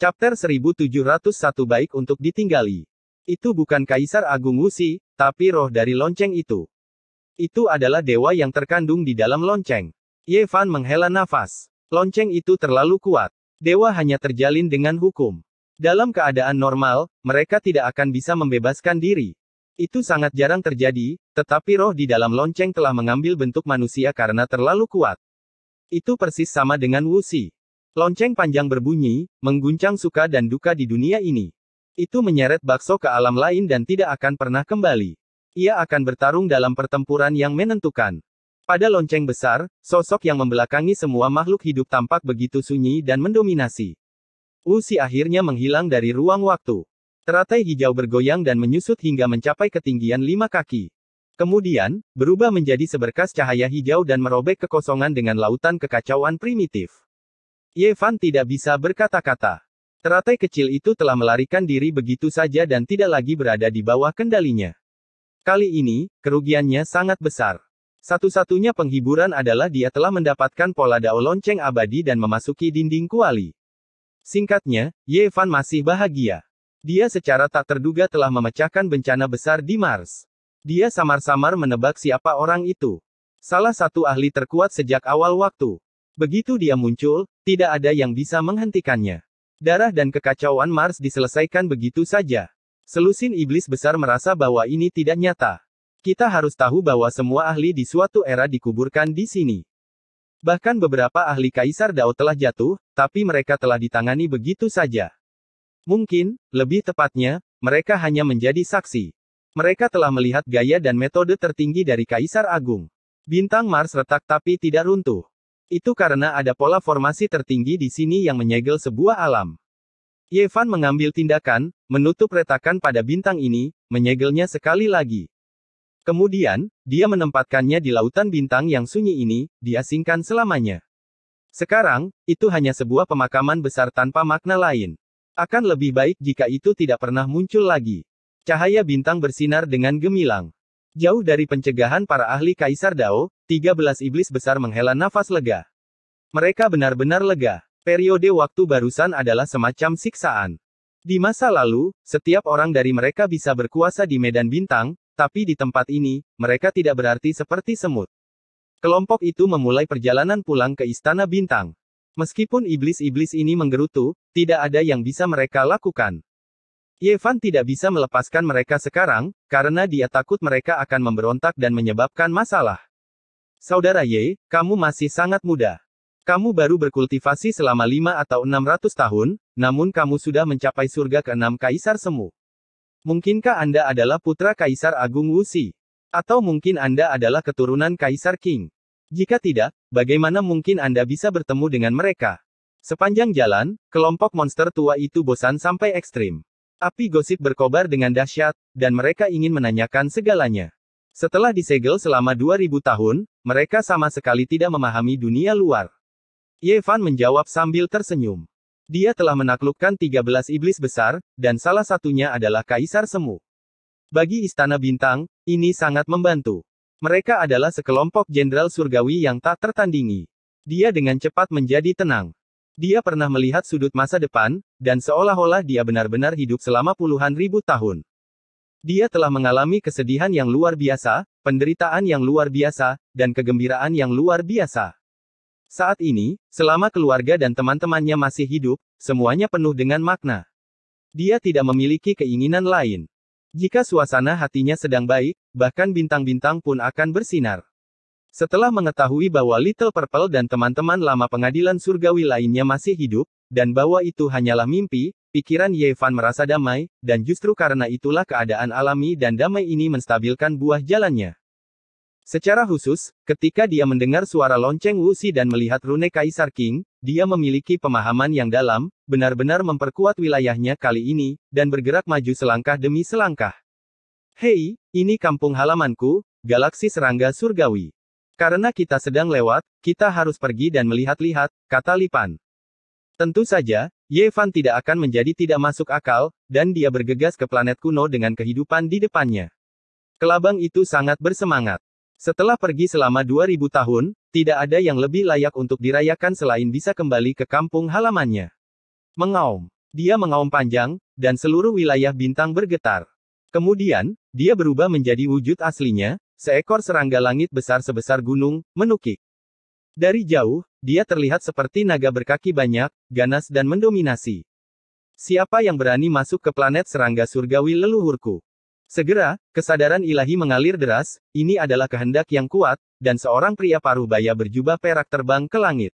Chapter 1701 baik untuk ditinggali. Itu bukan Kaisar Agung Wusi, tapi roh dari lonceng itu. Itu adalah dewa yang terkandung di dalam lonceng. Yefan menghela nafas. Lonceng itu terlalu kuat. Dewa hanya terjalin dengan hukum. Dalam keadaan normal, mereka tidak akan bisa membebaskan diri. Itu sangat jarang terjadi, tetapi roh di dalam lonceng telah mengambil bentuk manusia karena terlalu kuat. Itu persis sama dengan Wusi. Lonceng panjang berbunyi, mengguncang suka dan duka di dunia ini. Itu menyeret bakso ke alam lain dan tidak akan pernah kembali. Ia akan bertarung dalam pertempuran yang menentukan. Pada lonceng besar, sosok yang membelakangi semua makhluk hidup tampak begitu sunyi dan mendominasi. Usi akhirnya menghilang dari ruang waktu. Teratai hijau bergoyang dan menyusut hingga mencapai ketinggian lima kaki. Kemudian, berubah menjadi seberkas cahaya hijau dan merobek kekosongan dengan lautan kekacauan primitif. Yevan tidak bisa berkata-kata. Teratai kecil itu telah melarikan diri begitu saja dan tidak lagi berada di bawah kendalinya. Kali ini, kerugiannya sangat besar. Satu-satunya penghiburan adalah dia telah mendapatkan pola dao lonceng abadi dan memasuki dinding kuali. Singkatnya, Yevan masih bahagia. Dia secara tak terduga telah memecahkan bencana besar di Mars. Dia samar-samar menebak siapa orang itu. Salah satu ahli terkuat sejak awal waktu. Begitu dia muncul, tidak ada yang bisa menghentikannya. Darah dan kekacauan Mars diselesaikan begitu saja. Selusin iblis besar merasa bahwa ini tidak nyata. Kita harus tahu bahwa semua ahli di suatu era dikuburkan di sini. Bahkan beberapa ahli Kaisar Dao telah jatuh, tapi mereka telah ditangani begitu saja. Mungkin, lebih tepatnya, mereka hanya menjadi saksi. Mereka telah melihat gaya dan metode tertinggi dari Kaisar Agung. Bintang Mars retak tapi tidak runtuh. Itu karena ada pola formasi tertinggi di sini yang menyegel sebuah alam. Yevan mengambil tindakan, menutup retakan pada bintang ini, menyegelnya sekali lagi. Kemudian, dia menempatkannya di lautan bintang yang sunyi ini, diasingkan selamanya. Sekarang, itu hanya sebuah pemakaman besar tanpa makna lain. Akan lebih baik jika itu tidak pernah muncul lagi. Cahaya bintang bersinar dengan gemilang. Jauh dari pencegahan para ahli Kaisar Dao, 13 iblis besar menghela nafas lega. Mereka benar-benar lega. Periode waktu barusan adalah semacam siksaan. Di masa lalu, setiap orang dari mereka bisa berkuasa di medan bintang, tapi di tempat ini, mereka tidak berarti seperti semut. Kelompok itu memulai perjalanan pulang ke Istana Bintang. Meskipun iblis-iblis ini menggerutu, tidak ada yang bisa mereka lakukan. Yevan tidak bisa melepaskan mereka sekarang, karena dia takut mereka akan memberontak dan menyebabkan masalah. Saudara Ye, kamu masih sangat muda. Kamu baru berkultivasi selama lima atau enam ratus tahun, namun kamu sudah mencapai surga ke-6 Kaisar Semu. Mungkinkah Anda adalah putra Kaisar Agung Wuxi? Atau mungkin Anda adalah keturunan Kaisar King? Jika tidak, bagaimana mungkin Anda bisa bertemu dengan mereka? Sepanjang jalan, kelompok monster tua itu bosan sampai ekstrim. Api gosip berkobar dengan dahsyat, dan mereka ingin menanyakan segalanya. Setelah disegel selama 2000 tahun, mereka sama sekali tidak memahami dunia luar. Yevan menjawab sambil tersenyum. Dia telah menaklukkan 13 iblis besar, dan salah satunya adalah Kaisar Semu. Bagi Istana Bintang, ini sangat membantu. Mereka adalah sekelompok jenderal surgawi yang tak tertandingi. Dia dengan cepat menjadi tenang. Dia pernah melihat sudut masa depan, dan seolah-olah dia benar-benar hidup selama puluhan ribu tahun. Dia telah mengalami kesedihan yang luar biasa, penderitaan yang luar biasa, dan kegembiraan yang luar biasa. Saat ini, selama keluarga dan teman-temannya masih hidup, semuanya penuh dengan makna. Dia tidak memiliki keinginan lain. Jika suasana hatinya sedang baik, bahkan bintang-bintang pun akan bersinar. Setelah mengetahui bahwa Little Purple dan teman-teman lama pengadilan surgawi lainnya masih hidup, dan bahwa itu hanyalah mimpi, pikiran Yevan merasa damai, dan justru karena itulah keadaan alami dan damai ini menstabilkan buah jalannya. Secara khusus, ketika dia mendengar suara lonceng Wuxi dan melihat rune Kaisar King, dia memiliki pemahaman yang dalam, benar-benar memperkuat wilayahnya kali ini, dan bergerak maju selangkah demi selangkah. Hei, ini kampung halamanku, galaksi serangga surgawi. Karena kita sedang lewat, kita harus pergi dan melihat-lihat, kata Lipan. Tentu saja, Yevan tidak akan menjadi tidak masuk akal, dan dia bergegas ke planet kuno dengan kehidupan di depannya. Kelabang itu sangat bersemangat. Setelah pergi selama 2000 tahun, tidak ada yang lebih layak untuk dirayakan selain bisa kembali ke kampung halamannya. Mengaum. Dia mengaum panjang, dan seluruh wilayah bintang bergetar. Kemudian, dia berubah menjadi wujud aslinya, seekor serangga langit besar sebesar gunung, menukik. Dari jauh, dia terlihat seperti naga berkaki banyak, ganas dan mendominasi. Siapa yang berani masuk ke planet serangga surgawi leluhurku? Segera, kesadaran ilahi mengalir deras, ini adalah kehendak yang kuat, dan seorang pria paruh baya berjubah perak terbang ke langit.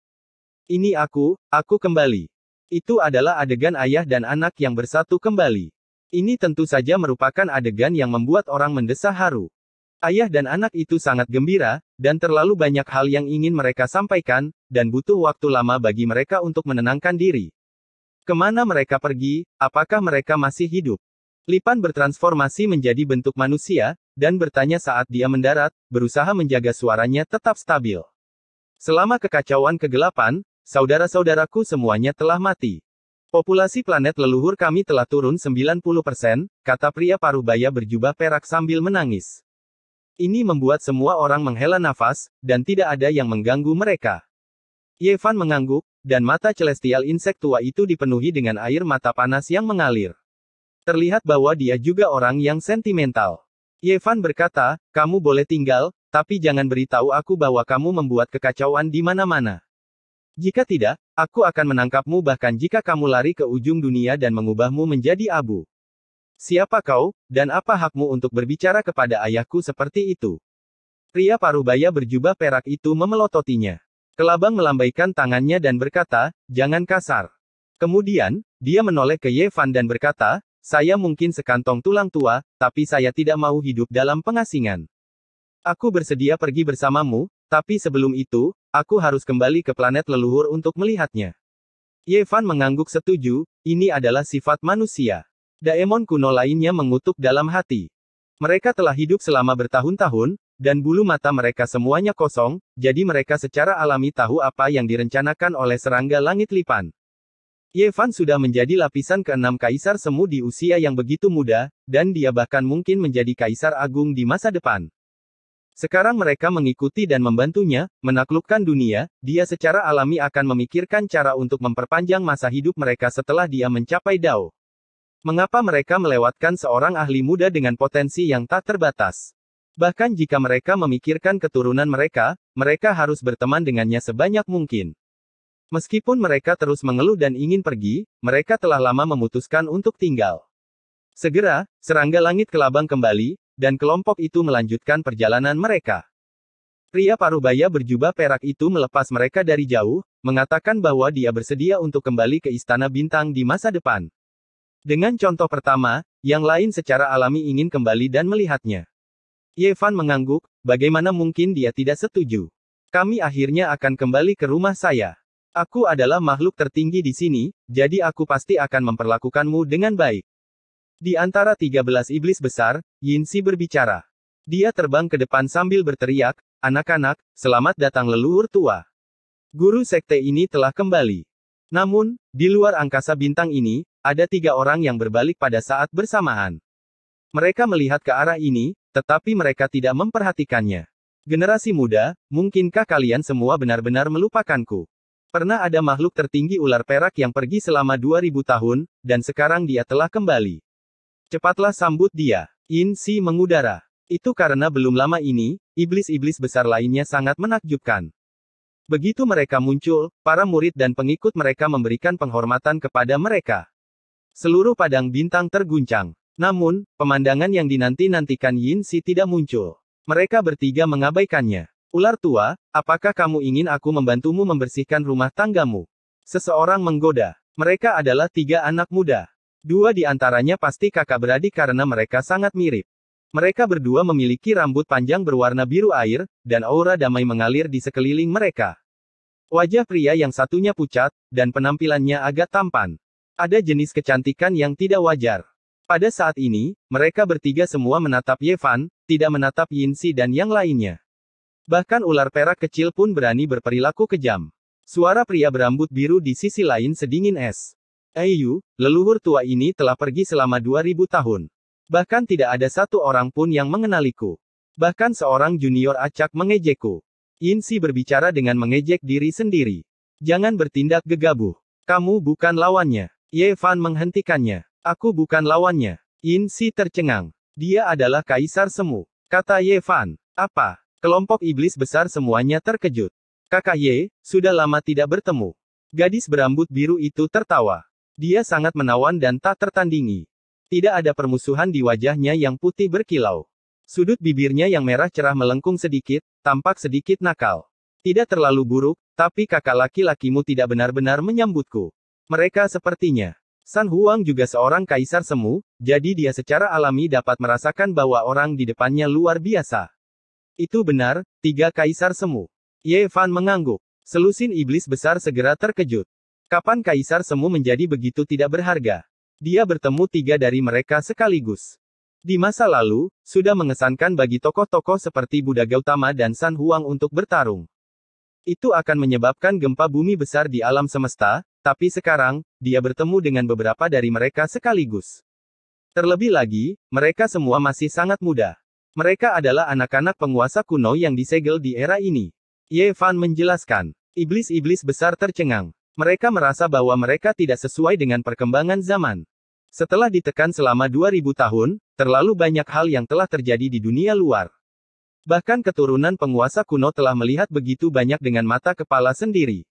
Ini aku, aku kembali. Itu adalah adegan ayah dan anak yang bersatu kembali. Ini tentu saja merupakan adegan yang membuat orang mendesah haru. Ayah dan anak itu sangat gembira, dan terlalu banyak hal yang ingin mereka sampaikan, dan butuh waktu lama bagi mereka untuk menenangkan diri. Kemana mereka pergi, apakah mereka masih hidup? Lipan bertransformasi menjadi bentuk manusia, dan bertanya saat dia mendarat, berusaha menjaga suaranya tetap stabil. Selama kekacauan kegelapan, saudara-saudaraku semuanya telah mati. Populasi planet leluhur kami telah turun 90%, kata pria parubaya berjubah perak sambil menangis. Ini membuat semua orang menghela nafas, dan tidak ada yang mengganggu mereka. Yevan mengangguk, dan mata celestial insek tua itu dipenuhi dengan air mata panas yang mengalir. Terlihat bahwa dia juga orang yang sentimental. Yevan berkata, kamu boleh tinggal, tapi jangan beritahu aku bahwa kamu membuat kekacauan di mana-mana. Jika tidak, aku akan menangkapmu bahkan jika kamu lari ke ujung dunia dan mengubahmu menjadi abu. Siapa kau, dan apa hakmu untuk berbicara kepada ayahku seperti itu? Pria parubaya berjubah perak itu memelototinya. Kelabang melambaikan tangannya dan berkata, jangan kasar. Kemudian, dia menoleh ke Yevan dan berkata, saya mungkin sekantong tulang tua, tapi saya tidak mau hidup dalam pengasingan. Aku bersedia pergi bersamamu, tapi sebelum itu, aku harus kembali ke planet leluhur untuk melihatnya. Yevan mengangguk setuju, ini adalah sifat manusia. Daemon kuno lainnya mengutuk dalam hati. Mereka telah hidup selama bertahun-tahun, dan bulu mata mereka semuanya kosong, jadi mereka secara alami tahu apa yang direncanakan oleh serangga langit lipan. Yevan sudah menjadi lapisan keenam kaisar semu di usia yang begitu muda, dan dia bahkan mungkin menjadi kaisar agung di masa depan. Sekarang mereka mengikuti dan membantunya, menaklukkan dunia, dia secara alami akan memikirkan cara untuk memperpanjang masa hidup mereka setelah dia mencapai Dao. Mengapa mereka melewatkan seorang ahli muda dengan potensi yang tak terbatas? Bahkan jika mereka memikirkan keturunan mereka, mereka harus berteman dengannya sebanyak mungkin. Meskipun mereka terus mengeluh dan ingin pergi, mereka telah lama memutuskan untuk tinggal. Segera, serangga langit kelabang kembali, dan kelompok itu melanjutkan perjalanan mereka. Pria Parubaya berjubah perak itu melepas mereka dari jauh, mengatakan bahwa dia bersedia untuk kembali ke istana bintang di masa depan. Dengan contoh pertama, yang lain secara alami ingin kembali dan melihatnya. Yevan mengangguk, bagaimana mungkin dia tidak setuju. Kami akhirnya akan kembali ke rumah saya. Aku adalah makhluk tertinggi di sini, jadi aku pasti akan memperlakukanmu dengan baik. Di antara tiga belas iblis besar, Yinsi berbicara. Dia terbang ke depan sambil berteriak, anak-anak, selamat datang leluhur tua. Guru sekte ini telah kembali. Namun, di luar angkasa bintang ini, ada tiga orang yang berbalik pada saat bersamaan. Mereka melihat ke arah ini, tetapi mereka tidak memperhatikannya. Generasi muda, mungkinkah kalian semua benar-benar melupakanku? Pernah ada makhluk tertinggi ular perak yang pergi selama 2000 tahun, dan sekarang dia telah kembali. Cepatlah sambut dia. In Si mengudara. Itu karena belum lama ini, iblis-iblis besar lainnya sangat menakjubkan. Begitu mereka muncul, para murid dan pengikut mereka memberikan penghormatan kepada mereka. Seluruh padang bintang terguncang. Namun, pemandangan yang dinanti-nantikan Yin Si tidak muncul. Mereka bertiga mengabaikannya. Ular tua, apakah kamu ingin aku membantumu membersihkan rumah tanggamu? Seseorang menggoda. Mereka adalah tiga anak muda. Dua di antaranya pasti kakak beradik karena mereka sangat mirip. Mereka berdua memiliki rambut panjang berwarna biru air, dan aura damai mengalir di sekeliling mereka. Wajah pria yang satunya pucat, dan penampilannya agak tampan. Ada jenis kecantikan yang tidak wajar. Pada saat ini, mereka bertiga semua menatap Yevan, tidak menatap Yinsi dan yang lainnya. Bahkan ular perak kecil pun berani berperilaku kejam. Suara pria berambut biru di sisi lain sedingin es. Ayu, leluhur tua ini telah pergi selama 2000 tahun. Bahkan tidak ada satu orang pun yang mengenaliku. Bahkan seorang junior acak mengejekku. Yinsi berbicara dengan mengejek diri sendiri. Jangan bertindak gegabah. Kamu bukan lawannya. Ye Fan menghentikannya. Aku bukan lawannya. Yin Si tercengang. Dia adalah kaisar semu. Kata Ye Fan. Apa? Kelompok iblis besar semuanya terkejut. Kakak Ye, sudah lama tidak bertemu. Gadis berambut biru itu tertawa. Dia sangat menawan dan tak tertandingi. Tidak ada permusuhan di wajahnya yang putih berkilau. Sudut bibirnya yang merah cerah melengkung sedikit, tampak sedikit nakal. Tidak terlalu buruk, tapi kakak laki-lakimu tidak benar-benar menyambutku. Mereka sepertinya. San Huang juga seorang kaisar semu, jadi dia secara alami dapat merasakan bahwa orang di depannya luar biasa. Itu benar, tiga kaisar semu. Ye Fan mengangguk. Selusin iblis besar segera terkejut. Kapan kaisar semu menjadi begitu tidak berharga? Dia bertemu tiga dari mereka sekaligus. Di masa lalu, sudah mengesankan bagi tokoh-tokoh seperti Buddha Gautama dan San Huang untuk bertarung. Itu akan menyebabkan gempa bumi besar di alam semesta, tapi sekarang, dia bertemu dengan beberapa dari mereka sekaligus. Terlebih lagi, mereka semua masih sangat muda. Mereka adalah anak-anak penguasa kuno yang disegel di era ini. Ye Fan menjelaskan, iblis-iblis besar tercengang. Mereka merasa bahwa mereka tidak sesuai dengan perkembangan zaman. Setelah ditekan selama 2000 tahun, terlalu banyak hal yang telah terjadi di dunia luar. Bahkan keturunan penguasa kuno telah melihat begitu banyak dengan mata kepala sendiri.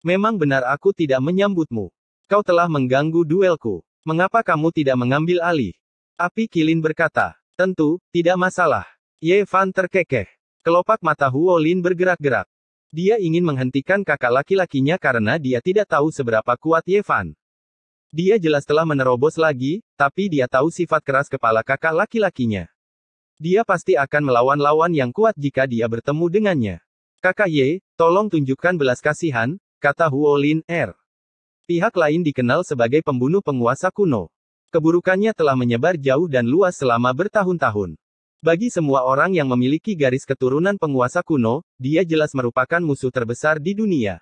Memang benar aku tidak menyambutmu. Kau telah mengganggu duelku. Mengapa kamu tidak mengambil alih? Api Kilin berkata, tentu, tidak masalah. Ye Fan terkekeh. Kelopak mata Huolin bergerak-gerak. Dia ingin menghentikan kakak laki-lakinya karena dia tidak tahu seberapa kuat Ye Fan. Dia jelas telah menerobos lagi, tapi dia tahu sifat keras kepala kakak laki-lakinya. Dia pasti akan melawan lawan yang kuat jika dia bertemu dengannya. Kakak Ye, tolong tunjukkan belas kasihan, kata Huolin Er. Pihak lain dikenal sebagai pembunuh penguasa kuno. Keburukannya telah menyebar jauh dan luas selama bertahun-tahun. Bagi semua orang yang memiliki garis keturunan penguasa kuno, dia jelas merupakan musuh terbesar di dunia.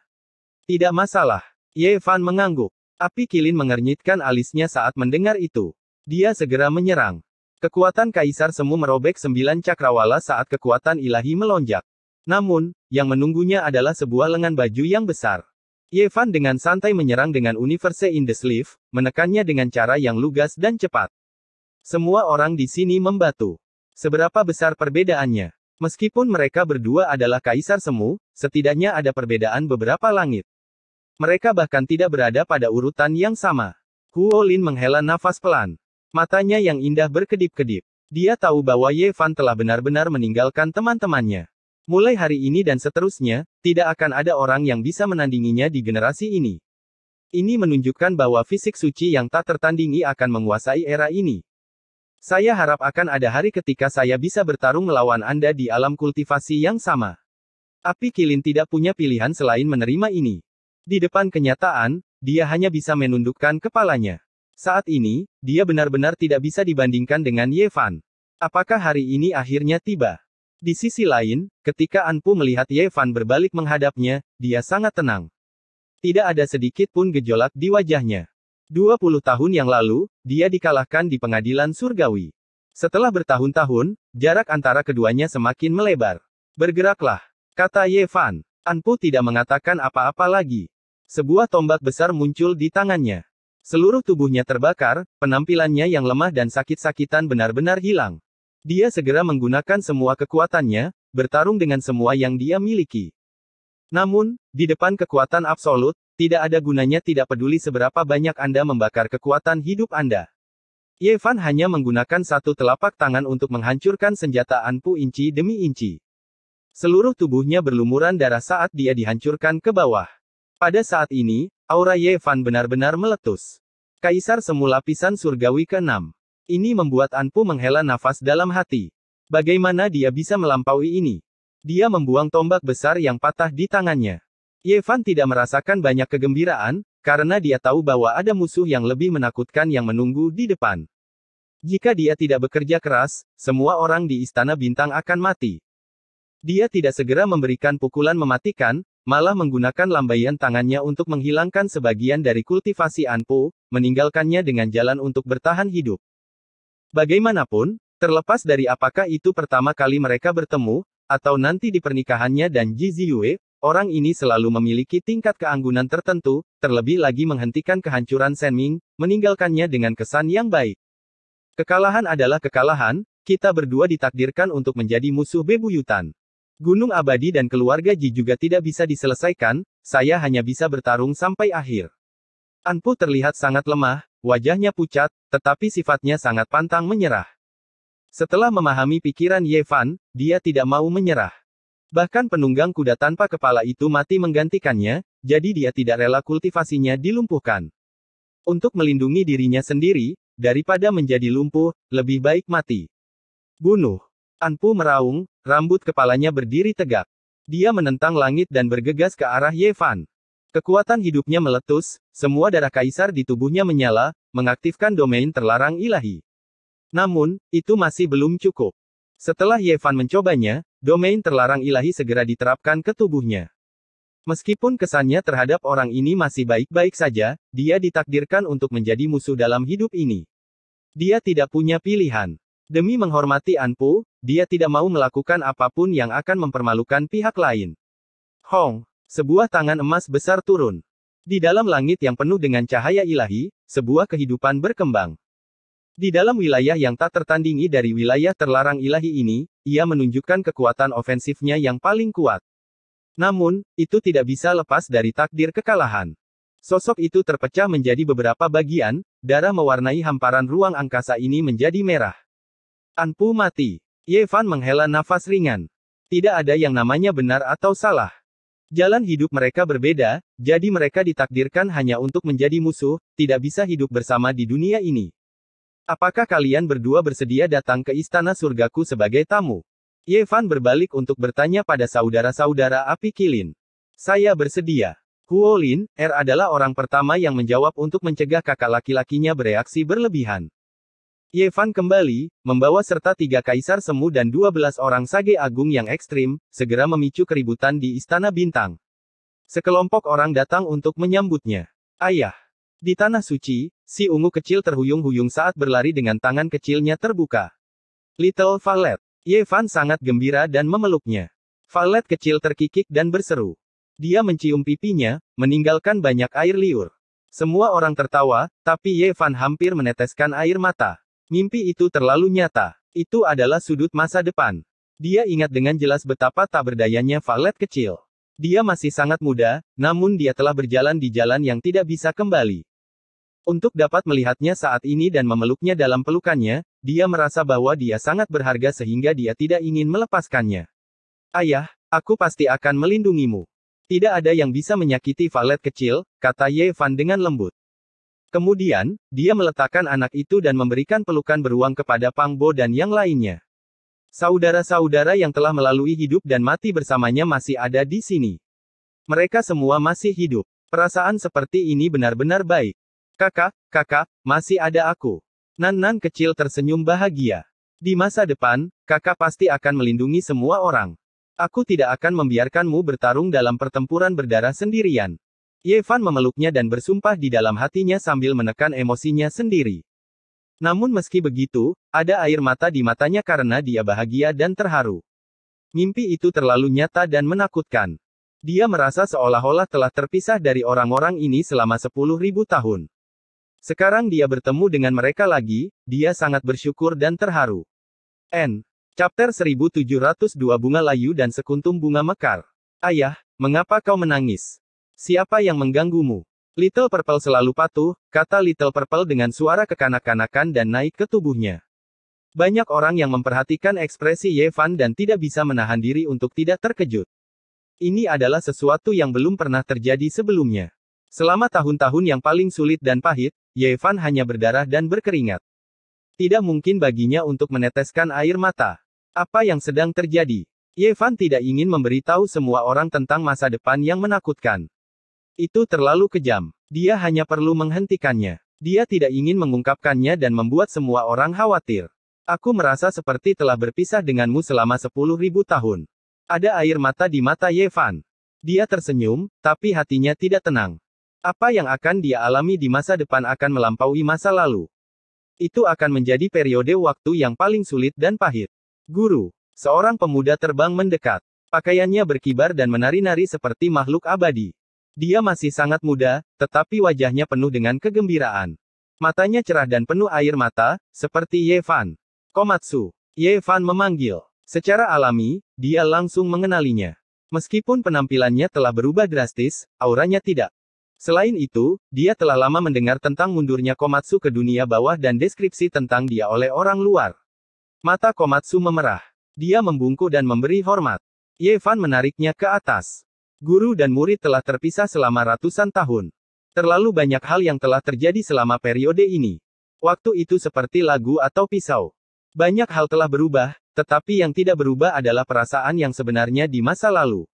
Tidak masalah. Ye Fan mengangguk. Api Kilin mengernyitkan alisnya saat mendengar itu. Dia segera menyerang. Kekuatan Kaisar Semu merobek sembilan cakrawala saat kekuatan ilahi melonjak. Namun, yang menunggunya adalah sebuah lengan baju yang besar. Yevan dengan santai menyerang dengan Universe in the Sleeve, menekannya dengan cara yang lugas dan cepat. Semua orang di sini membatu. Seberapa besar perbedaannya? Meskipun mereka berdua adalah kaisar semu, setidaknya ada perbedaan beberapa langit. Mereka bahkan tidak berada pada urutan yang sama. Huolin menghela nafas pelan. Matanya yang indah berkedip-kedip. Dia tahu bahwa Yevan telah benar-benar meninggalkan teman-temannya. Mulai hari ini dan seterusnya, tidak akan ada orang yang bisa menandinginya di generasi ini. Ini menunjukkan bahwa fisik suci yang tak tertandingi akan menguasai era ini. Saya harap akan ada hari ketika saya bisa bertarung melawan Anda di alam kultivasi yang sama. Api Kilin tidak punya pilihan selain menerima ini. Di depan kenyataan, dia hanya bisa menundukkan kepalanya. Saat ini, dia benar-benar tidak bisa dibandingkan dengan Yevan. Apakah hari ini akhirnya tiba? Di sisi lain, ketika Anpu melihat Ye Fan berbalik menghadapnya, dia sangat tenang. Tidak ada sedikit pun gejolak di wajahnya. 20 tahun yang lalu, dia dikalahkan di pengadilan surgawi. Setelah bertahun-tahun, jarak antara keduanya semakin melebar. Bergeraklah, kata Ye Fan. Anpu tidak mengatakan apa-apa lagi. Sebuah tombak besar muncul di tangannya. Seluruh tubuhnya terbakar, penampilannya yang lemah dan sakit-sakitan benar-benar hilang. Dia segera menggunakan semua kekuatannya, bertarung dengan semua yang dia miliki. Namun, di depan kekuatan absolut, tidak ada gunanya tidak peduli seberapa banyak Anda membakar kekuatan hidup Anda. Yevan hanya menggunakan satu telapak tangan untuk menghancurkan senjata Anpu inci demi inci. Seluruh tubuhnya berlumuran darah saat dia dihancurkan ke bawah. Pada saat ini, aura Yevan benar-benar meletus. Kaisar semula pisan Surgawi ke-6 ini membuat Anpu menghela nafas dalam hati. Bagaimana dia bisa melampaui ini? Dia membuang tombak besar yang patah di tangannya. Yevan tidak merasakan banyak kegembiraan, karena dia tahu bahwa ada musuh yang lebih menakutkan yang menunggu di depan. Jika dia tidak bekerja keras, semua orang di Istana Bintang akan mati. Dia tidak segera memberikan pukulan mematikan, malah menggunakan lambaian tangannya untuk menghilangkan sebagian dari kultivasi Anpu, meninggalkannya dengan jalan untuk bertahan hidup. Bagaimanapun, terlepas dari apakah itu pertama kali mereka bertemu, atau nanti di pernikahannya dan Ji Ziyue, orang ini selalu memiliki tingkat keanggunan tertentu, terlebih lagi menghentikan kehancuran Ming, meninggalkannya dengan kesan yang baik. Kekalahan adalah kekalahan, kita berdua ditakdirkan untuk menjadi musuh bebuyutan. Gunung abadi dan keluarga Ji juga tidak bisa diselesaikan, saya hanya bisa bertarung sampai akhir. Anpu terlihat sangat lemah, Wajahnya pucat, tetapi sifatnya sangat pantang menyerah. Setelah memahami pikiran Yevan, dia tidak mau menyerah. Bahkan penunggang kuda tanpa kepala itu mati menggantikannya, jadi dia tidak rela kultivasinya dilumpuhkan. Untuk melindungi dirinya sendiri, daripada menjadi lumpuh, lebih baik mati. Bunuh. Anpu meraung, rambut kepalanya berdiri tegak. Dia menentang langit dan bergegas ke arah Yevan. Kekuatan hidupnya meletus, semua darah kaisar di tubuhnya menyala, mengaktifkan domain terlarang ilahi. Namun, itu masih belum cukup. Setelah Yevan mencobanya, domain terlarang ilahi segera diterapkan ke tubuhnya. Meskipun kesannya terhadap orang ini masih baik-baik saja, dia ditakdirkan untuk menjadi musuh dalam hidup ini. Dia tidak punya pilihan. Demi menghormati Anpu, dia tidak mau melakukan apapun yang akan mempermalukan pihak lain. Hong, sebuah tangan emas besar turun. Di dalam langit yang penuh dengan cahaya ilahi, sebuah kehidupan berkembang. Di dalam wilayah yang tak tertandingi dari wilayah terlarang ilahi ini, ia menunjukkan kekuatan ofensifnya yang paling kuat. Namun, itu tidak bisa lepas dari takdir kekalahan. Sosok itu terpecah menjadi beberapa bagian, darah mewarnai hamparan ruang angkasa ini menjadi merah. Anpu mati. Yevan menghela nafas ringan. Tidak ada yang namanya benar atau salah. Jalan hidup mereka berbeda, jadi mereka ditakdirkan hanya untuk menjadi musuh, tidak bisa hidup bersama di dunia ini. Apakah kalian berdua bersedia datang ke istana surgaku sebagai tamu? Yevan berbalik untuk bertanya pada saudara-saudara api kilin. Saya bersedia. Kuolin, R er adalah orang pertama yang menjawab untuk mencegah kakak laki-lakinya bereaksi berlebihan. Yevan kembali, membawa serta tiga kaisar semu dan dua belas orang sage agung yang ekstrim, segera memicu keributan di Istana Bintang. Sekelompok orang datang untuk menyambutnya. Ayah. Di Tanah Suci, si ungu kecil terhuyung-huyung saat berlari dengan tangan kecilnya terbuka. Little Valet. Yevan sangat gembira dan memeluknya. Valet kecil terkikik dan berseru. Dia mencium pipinya, meninggalkan banyak air liur. Semua orang tertawa, tapi Yevan hampir meneteskan air mata. Mimpi itu terlalu nyata. Itu adalah sudut masa depan. Dia ingat dengan jelas betapa tak berdayanya valet kecil. Dia masih sangat muda, namun dia telah berjalan di jalan yang tidak bisa kembali. Untuk dapat melihatnya saat ini dan memeluknya dalam pelukannya, dia merasa bahwa dia sangat berharga sehingga dia tidak ingin melepaskannya. Ayah, aku pasti akan melindungimu. Tidak ada yang bisa menyakiti valet kecil, kata Yevan dengan lembut. Kemudian, dia meletakkan anak itu dan memberikan pelukan beruang kepada Pang Bo dan yang lainnya. Saudara-saudara yang telah melalui hidup dan mati bersamanya masih ada di sini. Mereka semua masih hidup. Perasaan seperti ini benar-benar baik. Kakak, kakak, masih ada aku. Nan-nan kecil tersenyum bahagia. Di masa depan, kakak pasti akan melindungi semua orang. Aku tidak akan membiarkanmu bertarung dalam pertempuran berdarah sendirian. Yevan memeluknya dan bersumpah di dalam hatinya sambil menekan emosinya sendiri. Namun meski begitu, ada air mata di matanya karena dia bahagia dan terharu. Mimpi itu terlalu nyata dan menakutkan. Dia merasa seolah-olah telah terpisah dari orang-orang ini selama sepuluh ribu tahun. Sekarang dia bertemu dengan mereka lagi, dia sangat bersyukur dan terharu. N. Chapter 1702 Bunga Layu dan Sekuntum Bunga Mekar. Ayah, mengapa kau menangis? Siapa yang mengganggumu? Little Purple selalu patuh, kata Little Purple dengan suara kekanak-kanakan dan naik ke tubuhnya. Banyak orang yang memperhatikan ekspresi Yevan dan tidak bisa menahan diri untuk tidak terkejut. Ini adalah sesuatu yang belum pernah terjadi sebelumnya. Selama tahun-tahun yang paling sulit dan pahit, Yevan hanya berdarah dan berkeringat. Tidak mungkin baginya untuk meneteskan air mata. Apa yang sedang terjadi? Yevan tidak ingin memberitahu semua orang tentang masa depan yang menakutkan. Itu terlalu kejam. Dia hanya perlu menghentikannya. Dia tidak ingin mengungkapkannya dan membuat semua orang khawatir. Aku merasa seperti telah berpisah denganmu selama sepuluh ribu tahun. Ada air mata di mata Yevan. Dia tersenyum, tapi hatinya tidak tenang. Apa yang akan dia alami di masa depan akan melampaui masa lalu. Itu akan menjadi periode waktu yang paling sulit dan pahit. Guru, seorang pemuda terbang mendekat. Pakaiannya berkibar dan menari-nari seperti makhluk abadi. Dia masih sangat muda, tetapi wajahnya penuh dengan kegembiraan. Matanya cerah dan penuh air mata, seperti Yevan. Komatsu. Yevan memanggil. Secara alami, dia langsung mengenalinya. Meskipun penampilannya telah berubah drastis, auranya tidak. Selain itu, dia telah lama mendengar tentang mundurnya Komatsu ke dunia bawah dan deskripsi tentang dia oleh orang luar. Mata Komatsu memerah. Dia membungkuk dan memberi hormat. Yevan menariknya ke atas. Guru dan murid telah terpisah selama ratusan tahun. Terlalu banyak hal yang telah terjadi selama periode ini. Waktu itu seperti lagu atau pisau. Banyak hal telah berubah, tetapi yang tidak berubah adalah perasaan yang sebenarnya di masa lalu.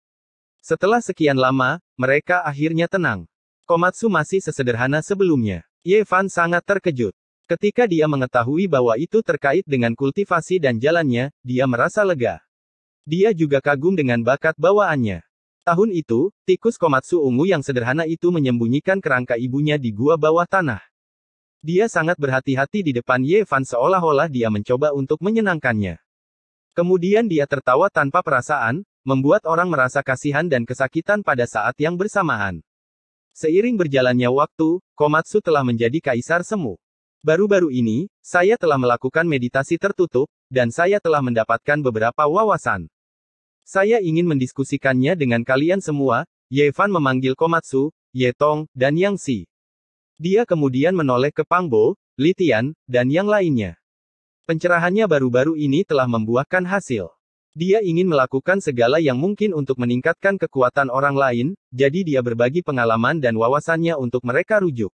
Setelah sekian lama, mereka akhirnya tenang. Komatsu masih sesederhana sebelumnya. Yevan sangat terkejut. Ketika dia mengetahui bahwa itu terkait dengan kultivasi dan jalannya, dia merasa lega. Dia juga kagum dengan bakat bawaannya. Tahun itu, tikus komatsu ungu yang sederhana itu menyembunyikan kerangka ibunya di gua bawah tanah. Dia sangat berhati-hati di depan Yevan seolah-olah dia mencoba untuk menyenangkannya. Kemudian dia tertawa tanpa perasaan, membuat orang merasa kasihan dan kesakitan pada saat yang bersamaan. Seiring berjalannya waktu, Komatsu telah menjadi kaisar semu. Baru-baru ini, saya telah melakukan meditasi tertutup, dan saya telah mendapatkan beberapa wawasan. Saya ingin mendiskusikannya dengan kalian semua, Yevan memanggil Komatsu, Yetong, dan Yang Si. Dia kemudian menoleh ke Pangbo, Litian, dan yang lainnya. Pencerahannya baru-baru ini telah membuahkan hasil. Dia ingin melakukan segala yang mungkin untuk meningkatkan kekuatan orang lain, jadi dia berbagi pengalaman dan wawasannya untuk mereka rujuk.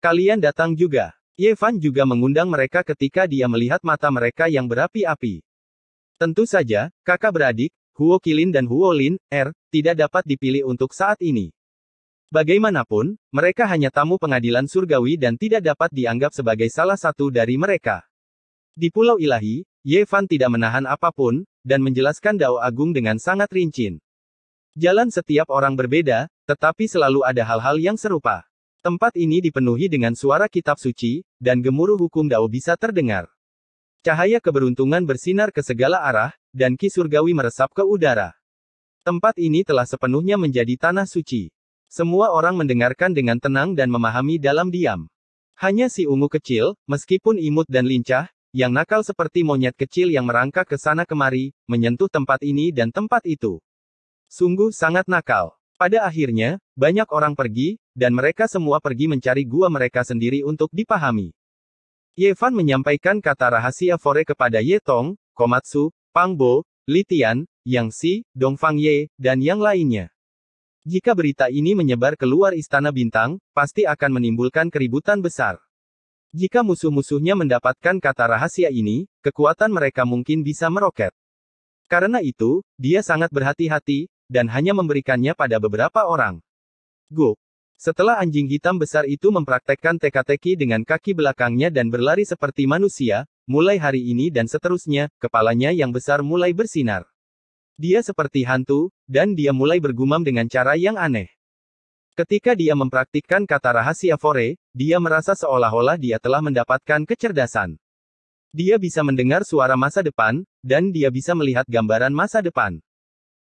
Kalian datang juga. Yevan juga mengundang mereka ketika dia melihat mata mereka yang berapi-api. Tentu saja, kakak beradik, Huo Qilin dan Huo Lin, R, er, tidak dapat dipilih untuk saat ini. Bagaimanapun, mereka hanya tamu pengadilan surgawi dan tidak dapat dianggap sebagai salah satu dari mereka. Di Pulau Ilahi, Ye Fan tidak menahan apapun, dan menjelaskan Dao Agung dengan sangat rinci. Jalan setiap orang berbeda, tetapi selalu ada hal-hal yang serupa. Tempat ini dipenuhi dengan suara kitab suci, dan gemuruh hukum Dao bisa terdengar. Cahaya keberuntungan bersinar ke segala arah, dan ki surgawi meresap ke udara. Tempat ini telah sepenuhnya menjadi tanah suci. Semua orang mendengarkan dengan tenang dan memahami dalam diam. Hanya si ungu kecil, meskipun imut dan lincah, yang nakal seperti monyet kecil yang merangkak ke sana kemari, menyentuh tempat ini dan tempat itu. Sungguh sangat nakal. Pada akhirnya, banyak orang pergi, dan mereka semua pergi mencari gua mereka sendiri untuk dipahami. Ye Fan menyampaikan kata rahasia Fore kepada Ye Tong, Komatsu, Pangbo, Litian, Yang Si, Dongfang Ye, dan yang lainnya. Jika berita ini menyebar keluar Istana Bintang, pasti akan menimbulkan keributan besar. Jika musuh-musuhnya mendapatkan kata rahasia ini, kekuatan mereka mungkin bisa meroket. Karena itu, dia sangat berhati-hati, dan hanya memberikannya pada beberapa orang. Go, setelah anjing hitam besar itu mempraktekkan teka-teki dengan kaki belakangnya dan berlari seperti manusia, mulai hari ini dan seterusnya, kepalanya yang besar mulai bersinar. Dia seperti hantu, dan dia mulai bergumam dengan cara yang aneh. Ketika dia mempraktikkan kata rahasia Fore, dia merasa seolah-olah dia telah mendapatkan kecerdasan. Dia bisa mendengar suara masa depan, dan dia bisa melihat gambaran masa depan.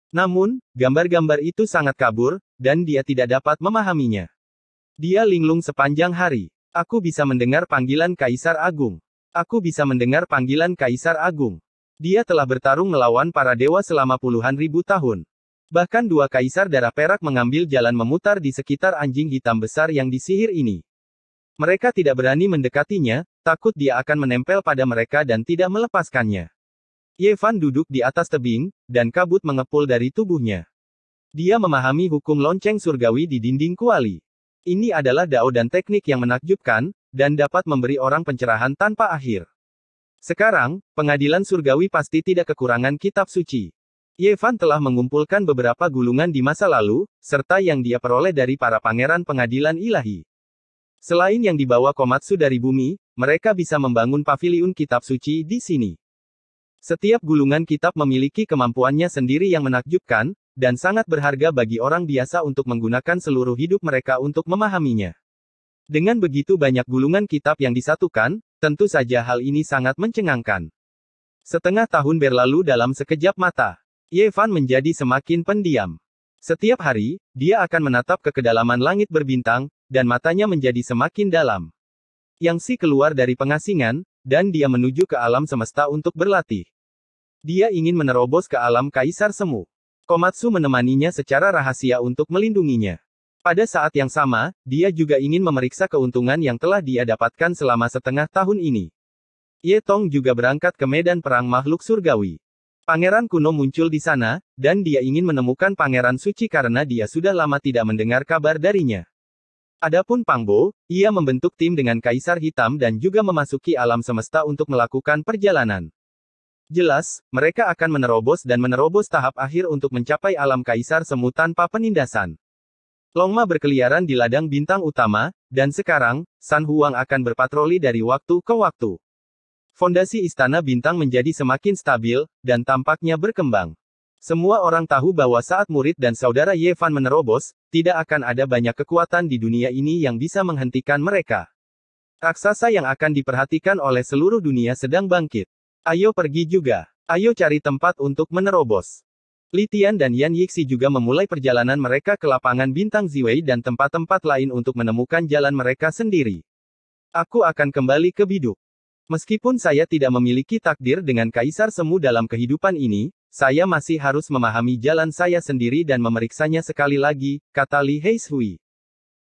Namun, gambar-gambar itu sangat kabur, dan dia tidak dapat memahaminya. Dia linglung sepanjang hari. Aku bisa mendengar panggilan Kaisar Agung. Aku bisa mendengar panggilan Kaisar Agung. Dia telah bertarung melawan para dewa selama puluhan ribu tahun. Bahkan dua kaisar darah perak mengambil jalan memutar di sekitar anjing hitam besar yang disihir ini. Mereka tidak berani mendekatinya, takut dia akan menempel pada mereka dan tidak melepaskannya. Yevan duduk di atas tebing, dan kabut mengepul dari tubuhnya. Dia memahami hukum lonceng surgawi di dinding kuali. Ini adalah dao dan teknik yang menakjubkan, dan dapat memberi orang pencerahan tanpa akhir. Sekarang, pengadilan surgawi pasti tidak kekurangan kitab suci. Yevan telah mengumpulkan beberapa gulungan di masa lalu, serta yang dia peroleh dari para pangeran pengadilan ilahi. Selain yang dibawa Komatsu dari bumi, mereka bisa membangun paviliun kitab suci di sini. Setiap gulungan kitab memiliki kemampuannya sendiri yang menakjubkan, dan sangat berharga bagi orang biasa untuk menggunakan seluruh hidup mereka untuk memahaminya. Dengan begitu banyak gulungan kitab yang disatukan, tentu saja hal ini sangat mencengangkan. Setengah tahun berlalu dalam sekejap mata. Yevan menjadi semakin pendiam. Setiap hari, dia akan menatap ke kedalaman langit berbintang, dan matanya menjadi semakin dalam. Yang si keluar dari pengasingan, dan dia menuju ke alam semesta untuk berlatih. Dia ingin menerobos ke alam kaisar semu. Komatsu menemaninya secara rahasia untuk melindunginya. Pada saat yang sama, dia juga ingin memeriksa keuntungan yang telah dia dapatkan selama setengah tahun ini. Ye Tong juga berangkat ke medan perang makhluk surgawi. Pangeran kuno muncul di sana, dan dia ingin menemukan Pangeran Suci karena dia sudah lama tidak mendengar kabar darinya. Adapun Pangbo, ia membentuk tim dengan Kaisar Hitam dan juga memasuki alam semesta untuk melakukan perjalanan. Jelas, mereka akan menerobos dan menerobos tahap akhir untuk mencapai alam kaisar semu tanpa penindasan. Longma berkeliaran di ladang bintang utama, dan sekarang, San Huang akan berpatroli dari waktu ke waktu. Fondasi istana bintang menjadi semakin stabil, dan tampaknya berkembang. Semua orang tahu bahwa saat murid dan saudara Yevan menerobos, tidak akan ada banyak kekuatan di dunia ini yang bisa menghentikan mereka. Raksasa yang akan diperhatikan oleh seluruh dunia sedang bangkit. Ayo pergi juga. Ayo cari tempat untuk menerobos. Litian dan Yan Yixi juga memulai perjalanan mereka ke lapangan Bintang Ziwei dan tempat-tempat lain untuk menemukan jalan mereka sendiri. Aku akan kembali ke biduk. Meskipun saya tidak memiliki takdir dengan kaisar semu dalam kehidupan ini, saya masih harus memahami jalan saya sendiri dan memeriksanya sekali lagi, kata Li Heishui.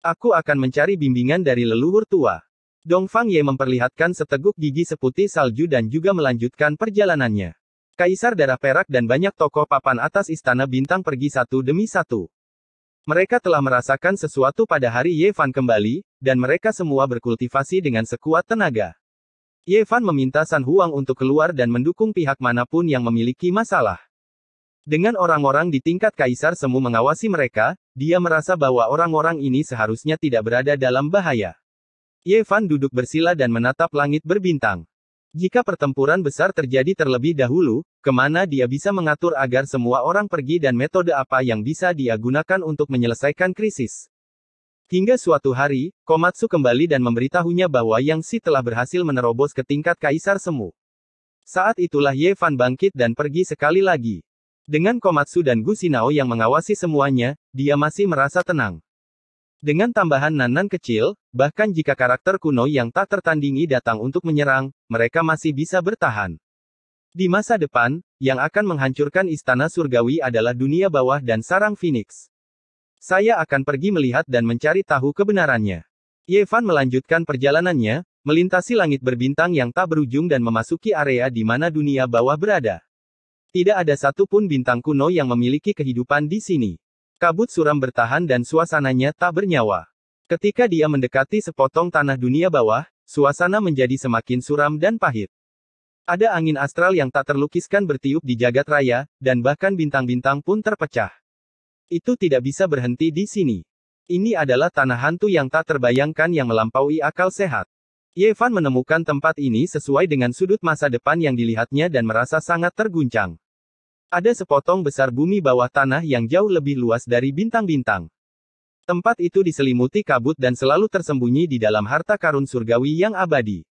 Aku akan mencari bimbingan dari leluhur tua. Dong Fang Ye memperlihatkan seteguk gigi seputih salju dan juga melanjutkan perjalanannya. Kaisar Darah Perak dan banyak tokoh papan atas istana bintang pergi satu demi satu. Mereka telah merasakan sesuatu pada hari Ye Fan kembali, dan mereka semua berkultivasi dengan sekuat tenaga. Ye Fan meminta San Huang untuk keluar dan mendukung pihak manapun yang memiliki masalah. Dengan orang-orang di tingkat kaisar semu mengawasi mereka, dia merasa bahwa orang-orang ini seharusnya tidak berada dalam bahaya. Ye Fan duduk bersila dan menatap langit berbintang. Jika pertempuran besar terjadi terlebih dahulu, kemana dia bisa mengatur agar semua orang pergi dan metode apa yang bisa dia gunakan untuk menyelesaikan krisis. Hingga suatu hari, Komatsu kembali dan memberitahunya bahwa Yang Si telah berhasil menerobos ke tingkat Kaisar Semu. Saat itulah Ye Fan bangkit dan pergi sekali lagi. Dengan Komatsu dan Gusinao yang mengawasi semuanya, dia masih merasa tenang. Dengan tambahan nanan kecil, bahkan jika karakter kuno yang tak tertandingi datang untuk menyerang, mereka masih bisa bertahan. Di masa depan, yang akan menghancurkan istana surgawi adalah dunia bawah dan sarang Phoenix. Saya akan pergi melihat dan mencari tahu kebenarannya. Yevan melanjutkan perjalanannya, melintasi langit berbintang yang tak berujung dan memasuki area di mana dunia bawah berada. Tidak ada satupun bintang kuno yang memiliki kehidupan di sini. Kabut suram bertahan dan suasananya tak bernyawa. Ketika dia mendekati sepotong tanah dunia bawah, suasana menjadi semakin suram dan pahit. Ada angin astral yang tak terlukiskan bertiup di jagat raya, dan bahkan bintang-bintang pun terpecah. Itu tidak bisa berhenti di sini. Ini adalah tanah hantu yang tak terbayangkan yang melampaui akal sehat. Yevan menemukan tempat ini sesuai dengan sudut masa depan yang dilihatnya dan merasa sangat terguncang. Ada sepotong besar bumi bawah tanah yang jauh lebih luas dari bintang-bintang. Tempat itu diselimuti kabut dan selalu tersembunyi di dalam harta karun surgawi yang abadi.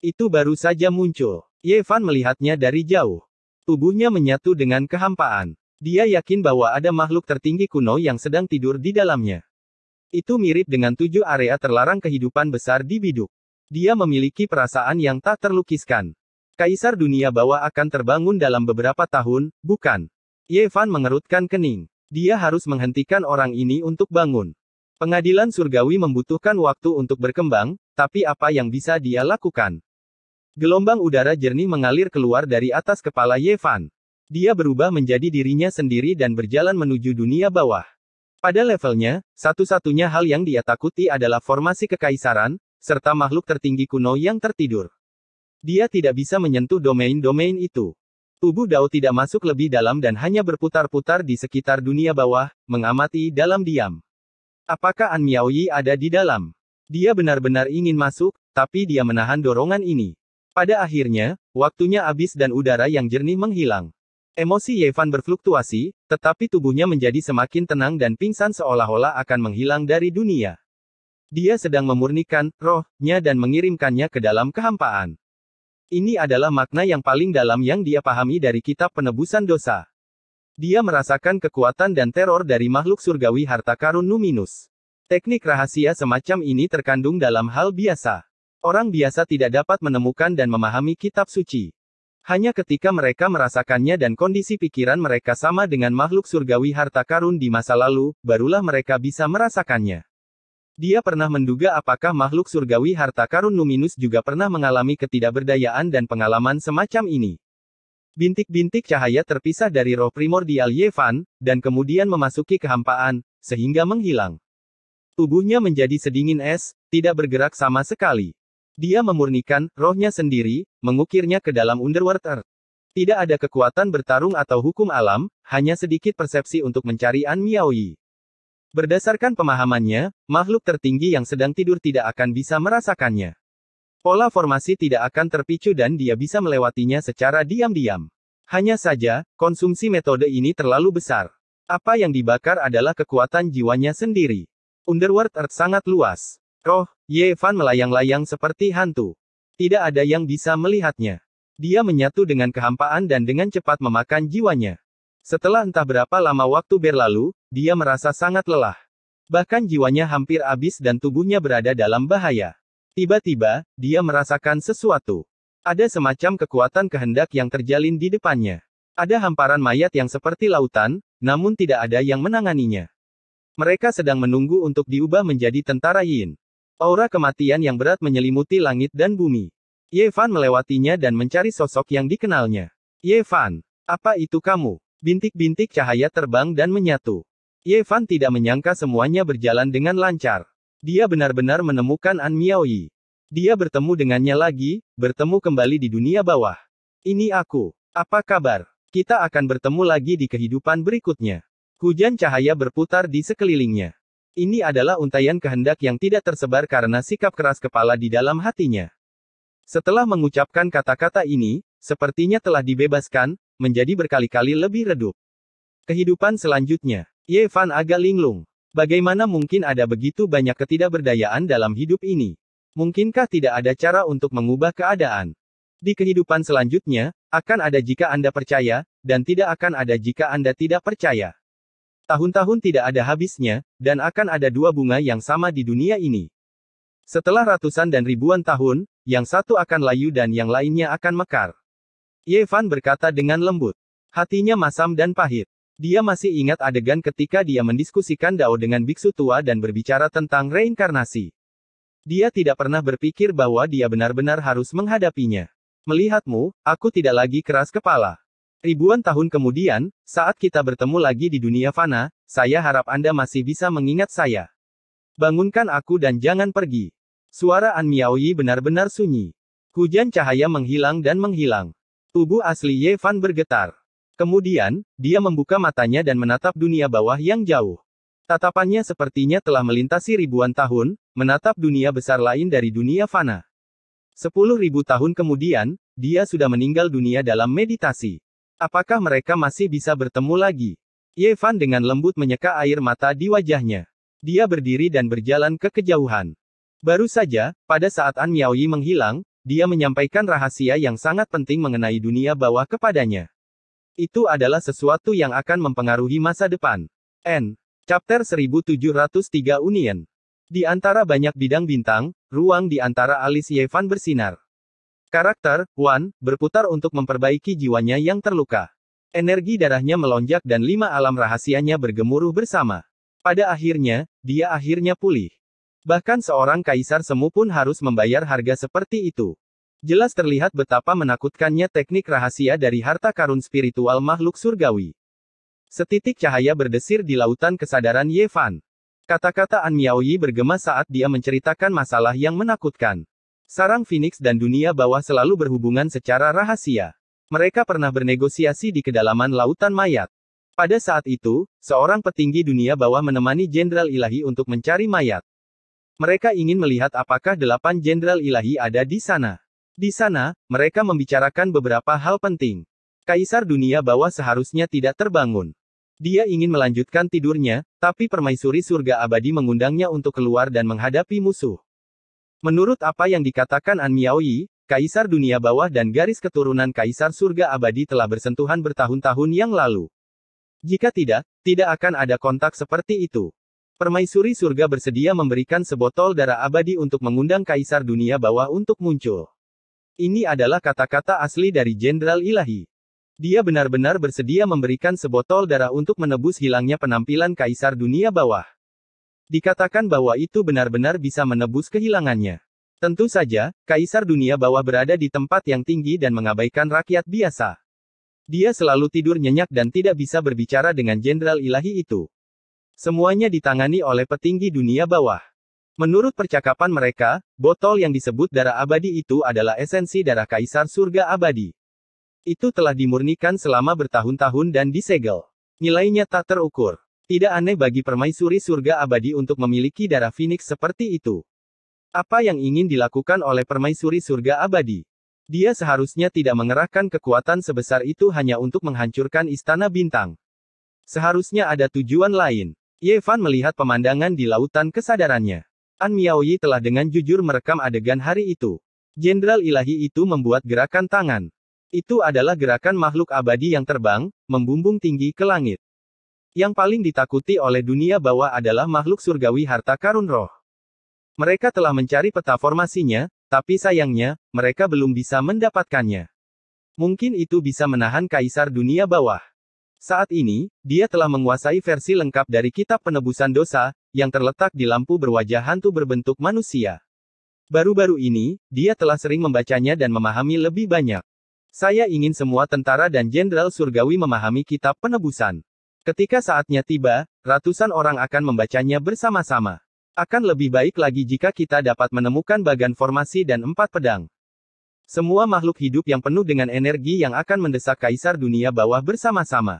Itu baru saja muncul. Yevan melihatnya dari jauh. Tubuhnya menyatu dengan kehampaan. Dia yakin bahwa ada makhluk tertinggi kuno yang sedang tidur di dalamnya. Itu mirip dengan tujuh area terlarang kehidupan besar di biduk. Dia memiliki perasaan yang tak terlukiskan. Kaisar dunia bawah akan terbangun dalam beberapa tahun, bukan? Yevan mengerutkan kening. Dia harus menghentikan orang ini untuk bangun. Pengadilan surgawi membutuhkan waktu untuk berkembang, tapi apa yang bisa dia lakukan? Gelombang udara jernih mengalir keluar dari atas kepala Yevan. Dia berubah menjadi dirinya sendiri dan berjalan menuju dunia bawah. Pada levelnya, satu-satunya hal yang dia takuti adalah formasi kekaisaran, serta makhluk tertinggi kuno yang tertidur. Dia tidak bisa menyentuh domain-domain itu. Tubuh Dao tidak masuk lebih dalam dan hanya berputar-putar di sekitar dunia bawah, mengamati dalam diam. Apakah An Yi ada di dalam? Dia benar-benar ingin masuk, tapi dia menahan dorongan ini. Pada akhirnya, waktunya habis dan udara yang jernih menghilang. Emosi Yevan berfluktuasi, tetapi tubuhnya menjadi semakin tenang dan pingsan seolah-olah akan menghilang dari dunia. Dia sedang memurnikan rohnya dan mengirimkannya ke dalam kehampaan. Ini adalah makna yang paling dalam yang dia pahami dari kitab penebusan dosa. Dia merasakan kekuatan dan teror dari makhluk surgawi harta karun Numinus. Teknik rahasia semacam ini terkandung dalam hal biasa. Orang biasa tidak dapat menemukan dan memahami kitab suci. Hanya ketika mereka merasakannya dan kondisi pikiran mereka sama dengan makhluk surgawi harta karun di masa lalu, barulah mereka bisa merasakannya. Dia pernah menduga apakah makhluk surgawi harta karun Numinus juga pernah mengalami ketidakberdayaan dan pengalaman semacam ini. Bintik-bintik cahaya terpisah dari roh primordial Yevan, dan kemudian memasuki kehampaan, sehingga menghilang. Tubuhnya menjadi sedingin es, tidak bergerak sama sekali. Dia memurnikan rohnya sendiri, mengukirnya ke dalam Underworld Earth. Tidak ada kekuatan bertarung atau hukum alam, hanya sedikit persepsi untuk mencari An Yi. Berdasarkan pemahamannya, makhluk tertinggi yang sedang tidur tidak akan bisa merasakannya. Pola formasi tidak akan terpicu dan dia bisa melewatinya secara diam-diam. Hanya saja, konsumsi metode ini terlalu besar. Apa yang dibakar adalah kekuatan jiwanya sendiri. Underworld Earth sangat luas. Roh, Ye Fan melayang-layang seperti hantu. Tidak ada yang bisa melihatnya. Dia menyatu dengan kehampaan dan dengan cepat memakan jiwanya. Setelah entah berapa lama waktu berlalu, dia merasa sangat lelah. Bahkan jiwanya hampir habis dan tubuhnya berada dalam bahaya. Tiba-tiba, dia merasakan sesuatu. Ada semacam kekuatan kehendak yang terjalin di depannya. Ada hamparan mayat yang seperti lautan, namun tidak ada yang menanganinya. Mereka sedang menunggu untuk diubah menjadi tentara Yin. Aura kematian yang berat menyelimuti langit dan bumi. Yevan melewatinya dan mencari sosok yang dikenalnya. Yevan, apa itu kamu? Bintik-bintik cahaya terbang dan menyatu. Yevan tidak menyangka semuanya berjalan dengan lancar. Dia benar-benar menemukan An Miaoyi. Dia bertemu dengannya lagi, bertemu kembali di dunia bawah. Ini aku. Apa kabar? Kita akan bertemu lagi di kehidupan berikutnya. Hujan cahaya berputar di sekelilingnya. Ini adalah untayan kehendak yang tidak tersebar karena sikap keras kepala di dalam hatinya. Setelah mengucapkan kata-kata ini, sepertinya telah dibebaskan, menjadi berkali-kali lebih redup. Kehidupan selanjutnya, Ye Fan agak linglung. Bagaimana mungkin ada begitu banyak ketidakberdayaan dalam hidup ini? Mungkinkah tidak ada cara untuk mengubah keadaan? Di kehidupan selanjutnya, akan ada jika Anda percaya, dan tidak akan ada jika Anda tidak percaya. Tahun-tahun tidak ada habisnya, dan akan ada dua bunga yang sama di dunia ini. Setelah ratusan dan ribuan tahun, yang satu akan layu dan yang lainnya akan mekar. Yevan berkata dengan lembut. Hatinya masam dan pahit. Dia masih ingat adegan ketika dia mendiskusikan Dao dengan biksu tua dan berbicara tentang reinkarnasi. Dia tidak pernah berpikir bahwa dia benar-benar harus menghadapinya. Melihatmu, aku tidak lagi keras kepala. Ribuan tahun kemudian, saat kita bertemu lagi di dunia fana, saya harap Anda masih bisa mengingat saya. Bangunkan aku dan jangan pergi. Suara An Miaoyi benar-benar sunyi. Hujan cahaya menghilang dan menghilang. Tubuh asli Ye Fan bergetar. Kemudian, dia membuka matanya dan menatap dunia bawah yang jauh. Tatapannya sepertinya telah melintasi ribuan tahun, menatap dunia besar lain dari dunia fana. Sepuluh ribu tahun kemudian, dia sudah meninggal dunia dalam meditasi. Apakah mereka masih bisa bertemu lagi? Yevan dengan lembut menyeka air mata di wajahnya. Dia berdiri dan berjalan ke kejauhan. Baru saja, pada saat An Miaoyi menghilang, dia menyampaikan rahasia yang sangat penting mengenai dunia bawah kepadanya. Itu adalah sesuatu yang akan mempengaruhi masa depan. N. Chapter 1703 Union. Di antara banyak bidang bintang, ruang di antara alis Yevan bersinar. Karakter, Wan, berputar untuk memperbaiki jiwanya yang terluka. Energi darahnya melonjak dan lima alam rahasianya bergemuruh bersama. Pada akhirnya, dia akhirnya pulih. Bahkan seorang kaisar semu pun harus membayar harga seperti itu. Jelas terlihat betapa menakutkannya teknik rahasia dari harta karun spiritual makhluk surgawi. Setitik cahaya berdesir di lautan kesadaran Yevan. Kata-kata An Miaoyi bergema saat dia menceritakan masalah yang menakutkan. Sarang Phoenix dan dunia bawah selalu berhubungan secara rahasia. Mereka pernah bernegosiasi di kedalaman lautan mayat. Pada saat itu, seorang petinggi dunia bawah menemani Jenderal Ilahi untuk mencari mayat. Mereka ingin melihat apakah delapan Jenderal Ilahi ada di sana. Di sana, mereka membicarakan beberapa hal penting. Kaisar dunia bawah seharusnya tidak terbangun. Dia ingin melanjutkan tidurnya, tapi permaisuri surga abadi mengundangnya untuk keluar dan menghadapi musuh. Menurut apa yang dikatakan An Miaoyi, Kaisar dunia bawah dan garis keturunan Kaisar surga abadi telah bersentuhan bertahun-tahun yang lalu. Jika tidak, tidak akan ada kontak seperti itu. Permaisuri surga bersedia memberikan sebotol darah abadi untuk mengundang Kaisar dunia bawah untuk muncul. Ini adalah kata-kata asli dari Jenderal Ilahi. Dia benar-benar bersedia memberikan sebotol darah untuk menebus hilangnya penampilan Kaisar dunia bawah. Dikatakan bahwa itu benar-benar bisa menebus kehilangannya. Tentu saja, kaisar dunia bawah berada di tempat yang tinggi dan mengabaikan rakyat biasa. Dia selalu tidur nyenyak dan tidak bisa berbicara dengan jenderal ilahi itu. Semuanya ditangani oleh petinggi dunia bawah. Menurut percakapan mereka, botol yang disebut darah abadi itu adalah esensi darah kaisar surga abadi. Itu telah dimurnikan selama bertahun-tahun dan disegel. Nilainya tak terukur. Tidak aneh bagi permaisuri surga abadi untuk memiliki darah Phoenix seperti itu. Apa yang ingin dilakukan oleh permaisuri surga abadi? Dia seharusnya tidak mengerahkan kekuatan sebesar itu hanya untuk menghancurkan istana bintang. Seharusnya ada tujuan lain. Yevan melihat pemandangan di lautan kesadarannya. An Yi telah dengan jujur merekam adegan hari itu. Jenderal ilahi itu membuat gerakan tangan. Itu adalah gerakan makhluk abadi yang terbang, membumbung tinggi ke langit. Yang paling ditakuti oleh dunia bawah adalah makhluk surgawi harta karun roh. Mereka telah mencari peta formasinya, tapi sayangnya, mereka belum bisa mendapatkannya. Mungkin itu bisa menahan kaisar dunia bawah. Saat ini, dia telah menguasai versi lengkap dari kitab penebusan dosa, yang terletak di lampu berwajah hantu berbentuk manusia. Baru-baru ini, dia telah sering membacanya dan memahami lebih banyak. Saya ingin semua tentara dan jenderal surgawi memahami kitab penebusan. Ketika saatnya tiba, ratusan orang akan membacanya bersama-sama. Akan lebih baik lagi jika kita dapat menemukan bagan formasi dan empat pedang. Semua makhluk hidup yang penuh dengan energi yang akan mendesak kaisar dunia bawah bersama-sama.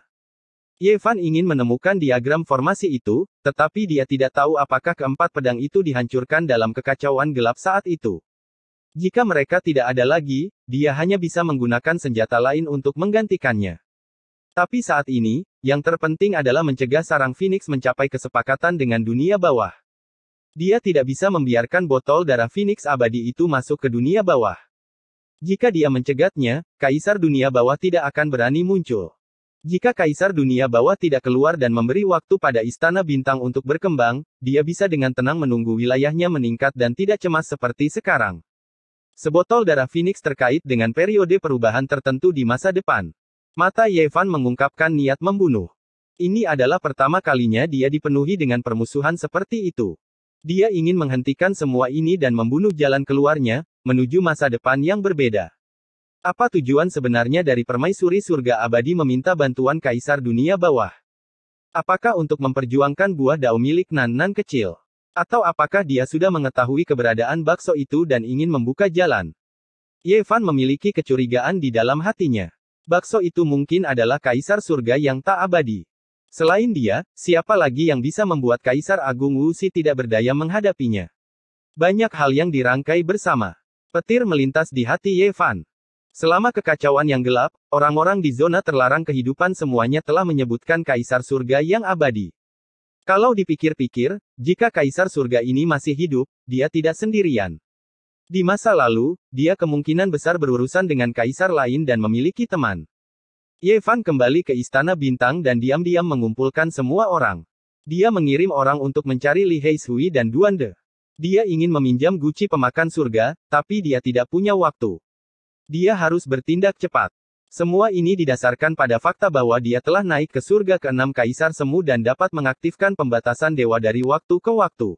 Yevan ingin menemukan diagram formasi itu, tetapi dia tidak tahu apakah keempat pedang itu dihancurkan dalam kekacauan gelap saat itu. Jika mereka tidak ada lagi, dia hanya bisa menggunakan senjata lain untuk menggantikannya. Tapi saat ini, yang terpenting adalah mencegah sarang Phoenix mencapai kesepakatan dengan dunia bawah. Dia tidak bisa membiarkan botol darah Phoenix abadi itu masuk ke dunia bawah. Jika dia mencegatnya, kaisar dunia bawah tidak akan berani muncul. Jika kaisar dunia bawah tidak keluar dan memberi waktu pada istana bintang untuk berkembang, dia bisa dengan tenang menunggu wilayahnya meningkat dan tidak cemas seperti sekarang. Sebotol darah Phoenix terkait dengan periode perubahan tertentu di masa depan. Mata Yevan mengungkapkan niat membunuh. Ini adalah pertama kalinya dia dipenuhi dengan permusuhan seperti itu. Dia ingin menghentikan semua ini dan membunuh jalan keluarnya, menuju masa depan yang berbeda. Apa tujuan sebenarnya dari permaisuri surga abadi meminta bantuan kaisar dunia bawah? Apakah untuk memperjuangkan buah dao milik Nan-Nan kecil? Atau apakah dia sudah mengetahui keberadaan bakso itu dan ingin membuka jalan? Yevan memiliki kecurigaan di dalam hatinya bakso itu mungkin adalah kaisar surga yang tak abadi. Selain dia, siapa lagi yang bisa membuat Kaisar Agung Wuxi tidak berdaya menghadapinya? Banyak hal yang dirangkai bersama. Petir melintas di hati Ye Selama kekacauan yang gelap, orang-orang di zona terlarang kehidupan semuanya telah menyebutkan Kaisar Surga yang abadi. Kalau dipikir-pikir, jika Kaisar Surga ini masih hidup, dia tidak sendirian. Di masa lalu, dia kemungkinan besar berurusan dengan kaisar lain dan memiliki teman. Yevan kembali ke Istana Bintang dan diam-diam mengumpulkan semua orang. Dia mengirim orang untuk mencari Li Heishui dan Duande. Dia ingin meminjam guci pemakan surga, tapi dia tidak punya waktu. Dia harus bertindak cepat. Semua ini didasarkan pada fakta bahwa dia telah naik ke surga keenam kaisar semu dan dapat mengaktifkan pembatasan dewa dari waktu ke waktu.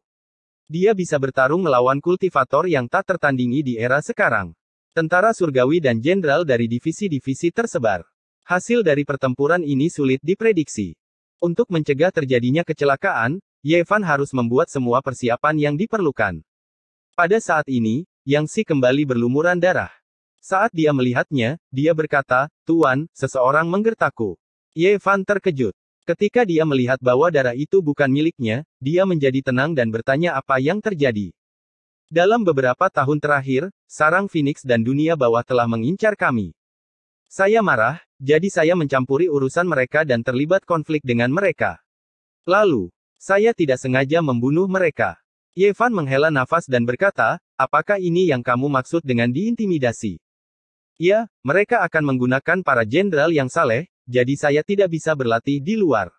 Dia bisa bertarung melawan kultivator yang tak tertandingi di era sekarang. Tentara surgawi dan jenderal dari divisi-divisi tersebar. Hasil dari pertempuran ini sulit diprediksi. Untuk mencegah terjadinya kecelakaan, Yevan harus membuat semua persiapan yang diperlukan. Pada saat ini, Yang Si kembali berlumuran darah. Saat dia melihatnya, dia berkata, Tuan, seseorang menggertaku. Yevan terkejut. Ketika dia melihat bahwa darah itu bukan miliknya, dia menjadi tenang dan bertanya apa yang terjadi. Dalam beberapa tahun terakhir, sarang Phoenix dan dunia bawah telah mengincar kami. Saya marah, jadi saya mencampuri urusan mereka dan terlibat konflik dengan mereka. Lalu, saya tidak sengaja membunuh mereka. Yevan menghela nafas dan berkata, apakah ini yang kamu maksud dengan diintimidasi? Ya, mereka akan menggunakan para jenderal yang saleh, jadi saya tidak bisa berlatih di luar.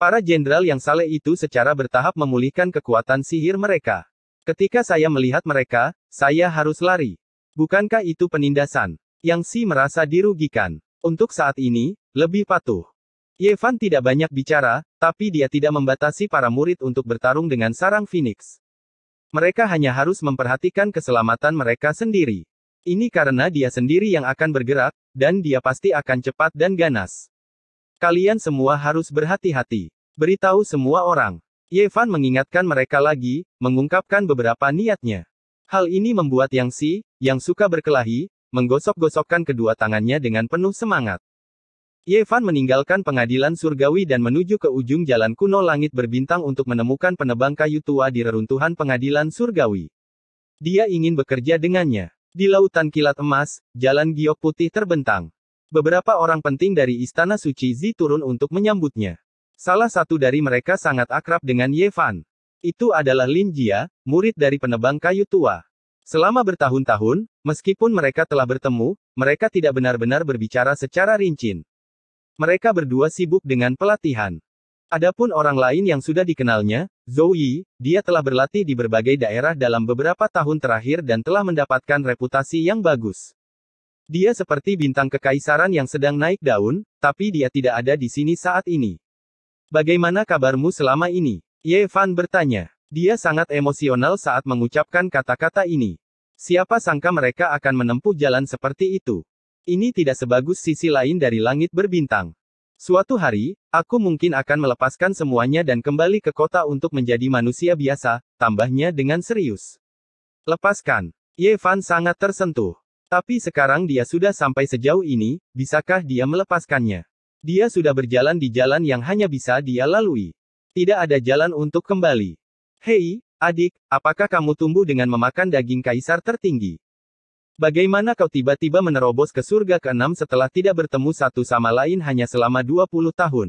Para jenderal yang saleh itu secara bertahap memulihkan kekuatan sihir mereka. Ketika saya melihat mereka, saya harus lari. Bukankah itu penindasan? Yang si merasa dirugikan. Untuk saat ini, lebih patuh. Yevan tidak banyak bicara, tapi dia tidak membatasi para murid untuk bertarung dengan sarang Phoenix. Mereka hanya harus memperhatikan keselamatan mereka sendiri. Ini karena dia sendiri yang akan bergerak, dan dia pasti akan cepat dan ganas. Kalian semua harus berhati-hati. Beritahu semua orang. Yevan mengingatkan mereka lagi, mengungkapkan beberapa niatnya. Hal ini membuat Yang Si, yang suka berkelahi, menggosok-gosokkan kedua tangannya dengan penuh semangat. Yevan meninggalkan pengadilan surgawi dan menuju ke ujung jalan kuno langit berbintang untuk menemukan penebang kayu tua di reruntuhan pengadilan surgawi. Dia ingin bekerja dengannya. Di lautan kilat emas, jalan giok putih terbentang. Beberapa orang penting dari Istana Suci Zi turun untuk menyambutnya. Salah satu dari mereka sangat akrab dengan Ye Fan. Itu adalah Lin Jia, murid dari penebang kayu tua. Selama bertahun-tahun, meskipun mereka telah bertemu, mereka tidak benar-benar berbicara secara rincin. Mereka berdua sibuk dengan pelatihan. Adapun orang lain yang sudah dikenalnya, Zhou Yi, dia telah berlatih di berbagai daerah dalam beberapa tahun terakhir dan telah mendapatkan reputasi yang bagus. Dia seperti bintang kekaisaran yang sedang naik daun, tapi dia tidak ada di sini saat ini. Bagaimana kabarmu selama ini? Ye Fan bertanya. Dia sangat emosional saat mengucapkan kata-kata ini. Siapa sangka mereka akan menempuh jalan seperti itu? Ini tidak sebagus sisi lain dari langit berbintang. Suatu hari, aku mungkin akan melepaskan semuanya dan kembali ke kota untuk menjadi manusia biasa, tambahnya dengan serius. Lepaskan. Yevan sangat tersentuh. Tapi sekarang dia sudah sampai sejauh ini, bisakah dia melepaskannya? Dia sudah berjalan di jalan yang hanya bisa dia lalui. Tidak ada jalan untuk kembali. Hei, adik, apakah kamu tumbuh dengan memakan daging kaisar tertinggi? Bagaimana kau tiba-tiba menerobos ke surga keenam setelah tidak bertemu satu sama lain hanya selama 20 tahun?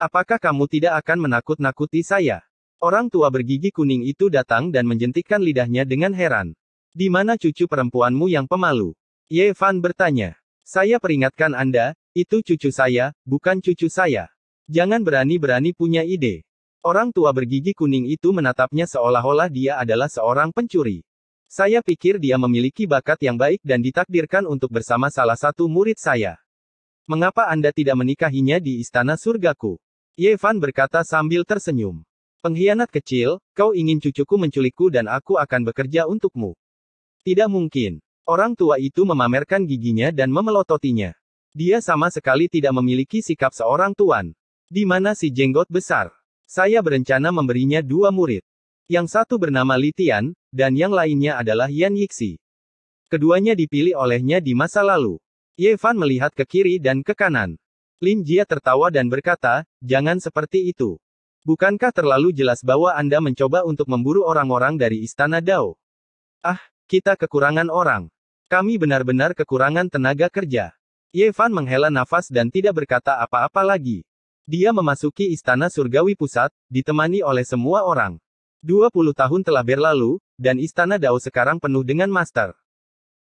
Apakah kamu tidak akan menakut-nakuti saya? Orang tua bergigi kuning itu datang dan menjentikkan lidahnya dengan heran. Di mana cucu perempuanmu yang pemalu? Yevan bertanya. Saya peringatkan Anda, itu cucu saya, bukan cucu saya. Jangan berani-berani punya ide. Orang tua bergigi kuning itu menatapnya seolah-olah dia adalah seorang pencuri. Saya pikir dia memiliki bakat yang baik dan ditakdirkan untuk bersama salah satu murid saya. Mengapa Anda tidak menikahinya di istana surgaku? Yevan berkata sambil tersenyum. Pengkhianat kecil, kau ingin cucuku menculikku dan aku akan bekerja untukmu. Tidak mungkin. Orang tua itu memamerkan giginya dan memelototinya. Dia sama sekali tidak memiliki sikap seorang tuan. Di mana si jenggot besar? Saya berencana memberinya dua murid. Yang satu bernama Litian dan yang lainnya adalah Yan Yixi. Keduanya dipilih olehnya di masa lalu. Ye Fan melihat ke kiri dan ke kanan. Lin Jia tertawa dan berkata, jangan seperti itu. Bukankah terlalu jelas bahwa Anda mencoba untuk memburu orang-orang dari Istana Dao? Ah, kita kekurangan orang. Kami benar-benar kekurangan tenaga kerja. Ye Fan menghela nafas dan tidak berkata apa-apa lagi. Dia memasuki istana surgawi pusat, ditemani oleh semua orang. 20 tahun telah berlalu, dan istana Dao sekarang penuh dengan master.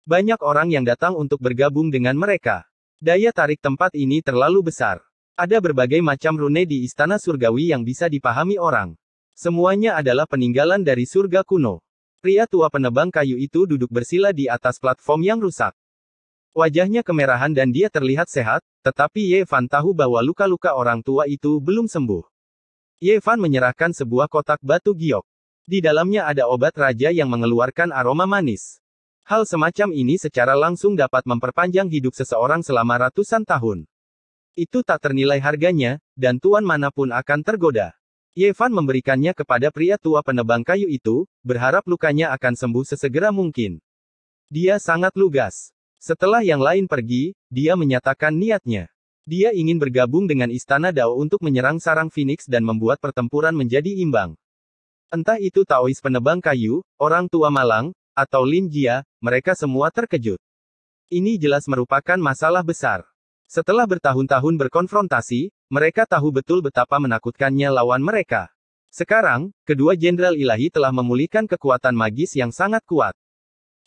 Banyak orang yang datang untuk bergabung dengan mereka. Daya tarik tempat ini terlalu besar. Ada berbagai macam rune di istana surgawi yang bisa dipahami orang. Semuanya adalah peninggalan dari surga kuno. Pria tua penebang kayu itu duduk bersila di atas platform yang rusak. Wajahnya kemerahan dan dia terlihat sehat, tetapi Ye Fan tahu bahwa luka-luka orang tua itu belum sembuh. Yevan menyerahkan sebuah kotak batu giok. Di dalamnya ada obat raja yang mengeluarkan aroma manis. Hal semacam ini secara langsung dapat memperpanjang hidup seseorang selama ratusan tahun. Itu tak ternilai harganya, dan tuan manapun akan tergoda. Yevan memberikannya kepada pria tua penebang kayu itu, berharap lukanya akan sembuh sesegera mungkin. Dia sangat lugas. Setelah yang lain pergi, dia menyatakan niatnya. Dia ingin bergabung dengan Istana Dao untuk menyerang sarang Phoenix dan membuat pertempuran menjadi imbang. Entah itu Taois penebang kayu, orang tua malang, atau Lin Jia, mereka semua terkejut. Ini jelas merupakan masalah besar. Setelah bertahun-tahun berkonfrontasi, mereka tahu betul betapa menakutkannya lawan mereka. Sekarang, kedua jenderal ilahi telah memulihkan kekuatan magis yang sangat kuat.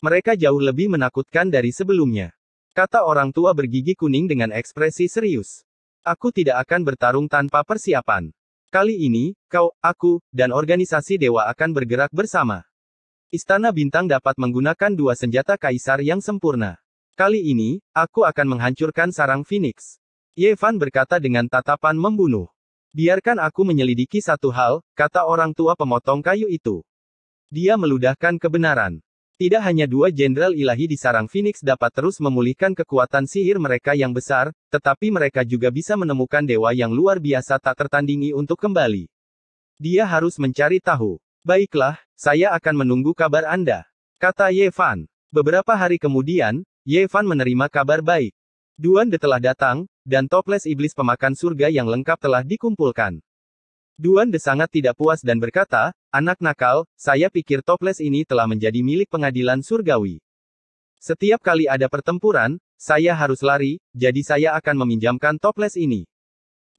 Mereka jauh lebih menakutkan dari sebelumnya. Kata orang tua bergigi kuning dengan ekspresi serius. Aku tidak akan bertarung tanpa persiapan. Kali ini, kau, aku, dan organisasi dewa akan bergerak bersama. Istana Bintang dapat menggunakan dua senjata kaisar yang sempurna. Kali ini, aku akan menghancurkan sarang Phoenix. Yevan berkata dengan tatapan membunuh. Biarkan aku menyelidiki satu hal, kata orang tua pemotong kayu itu. Dia meludahkan kebenaran. Tidak hanya dua jenderal ilahi di sarang Phoenix dapat terus memulihkan kekuatan sihir mereka yang besar, tetapi mereka juga bisa menemukan dewa yang luar biasa tak tertandingi untuk kembali. Dia harus mencari tahu. Baiklah, saya akan menunggu kabar Anda. Kata Yevan. Beberapa hari kemudian, Yevan menerima kabar baik. Duan De telah datang, dan toples iblis pemakan surga yang lengkap telah dikumpulkan. Duan De sangat tidak puas dan berkata, Anak nakal, saya pikir toples ini telah menjadi milik pengadilan surgawi. Setiap kali ada pertempuran, saya harus lari, jadi saya akan meminjamkan toples ini.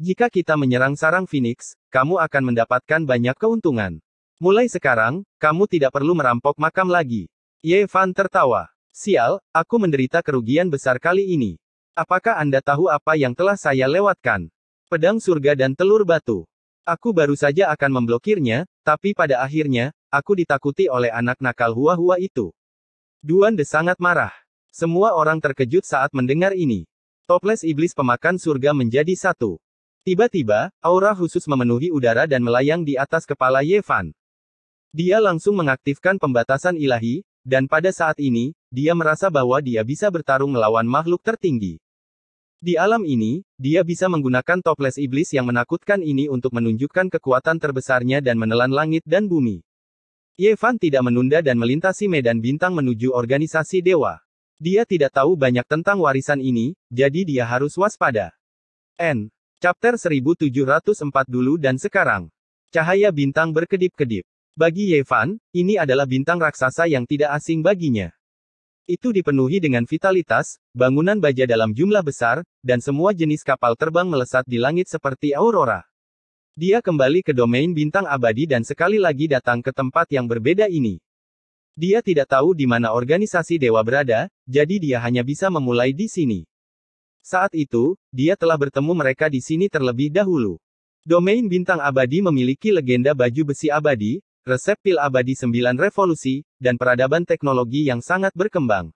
Jika kita menyerang sarang Phoenix, kamu akan mendapatkan banyak keuntungan. Mulai sekarang, kamu tidak perlu merampok makam lagi. Yevan tertawa. Sial, aku menderita kerugian besar kali ini. Apakah Anda tahu apa yang telah saya lewatkan? Pedang surga dan telur batu. Aku baru saja akan memblokirnya, tapi pada akhirnya, aku ditakuti oleh anak nakal hua-hua itu. De sangat marah. Semua orang terkejut saat mendengar ini. Toples iblis pemakan surga menjadi satu. Tiba-tiba, aura khusus memenuhi udara dan melayang di atas kepala Yevan. Dia langsung mengaktifkan pembatasan ilahi, dan pada saat ini, dia merasa bahwa dia bisa bertarung melawan makhluk tertinggi. Di alam ini, dia bisa menggunakan toples iblis yang menakutkan ini untuk menunjukkan kekuatan terbesarnya dan menelan langit dan bumi. Yevan tidak menunda dan melintasi medan bintang menuju organisasi dewa. Dia tidak tahu banyak tentang warisan ini, jadi dia harus waspada. N. Chapter 1704 dulu dan sekarang. Cahaya bintang berkedip-kedip. Bagi Yevan, ini adalah bintang raksasa yang tidak asing baginya. Itu dipenuhi dengan vitalitas, bangunan baja dalam jumlah besar, dan semua jenis kapal terbang melesat di langit seperti aurora. Dia kembali ke domain bintang abadi dan sekali lagi datang ke tempat yang berbeda ini. Dia tidak tahu di mana organisasi dewa berada, jadi dia hanya bisa memulai di sini. Saat itu, dia telah bertemu mereka di sini terlebih dahulu. Domain bintang abadi memiliki legenda baju besi abadi, resep pil abadi Sembilan revolusi, dan peradaban teknologi yang sangat berkembang.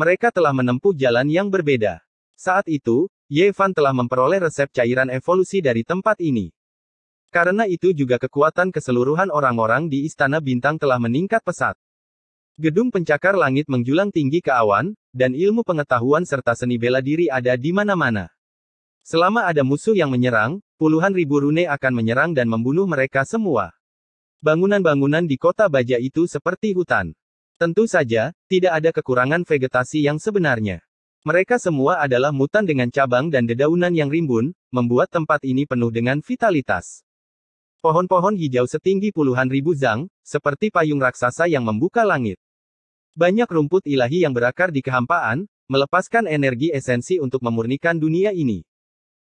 Mereka telah menempuh jalan yang berbeda. Saat itu, Yevan telah memperoleh resep cairan evolusi dari tempat ini. Karena itu juga kekuatan keseluruhan orang-orang di Istana Bintang telah meningkat pesat. Gedung pencakar langit menjulang tinggi ke awan, dan ilmu pengetahuan serta seni bela diri ada di mana-mana. Selama ada musuh yang menyerang, puluhan ribu rune akan menyerang dan membunuh mereka semua. Bangunan-bangunan di kota baja itu seperti hutan. Tentu saja, tidak ada kekurangan vegetasi yang sebenarnya. Mereka semua adalah mutan dengan cabang dan dedaunan yang rimbun, membuat tempat ini penuh dengan vitalitas. Pohon-pohon hijau setinggi puluhan ribu zang, seperti payung raksasa yang membuka langit. Banyak rumput ilahi yang berakar di kehampaan, melepaskan energi esensi untuk memurnikan dunia ini.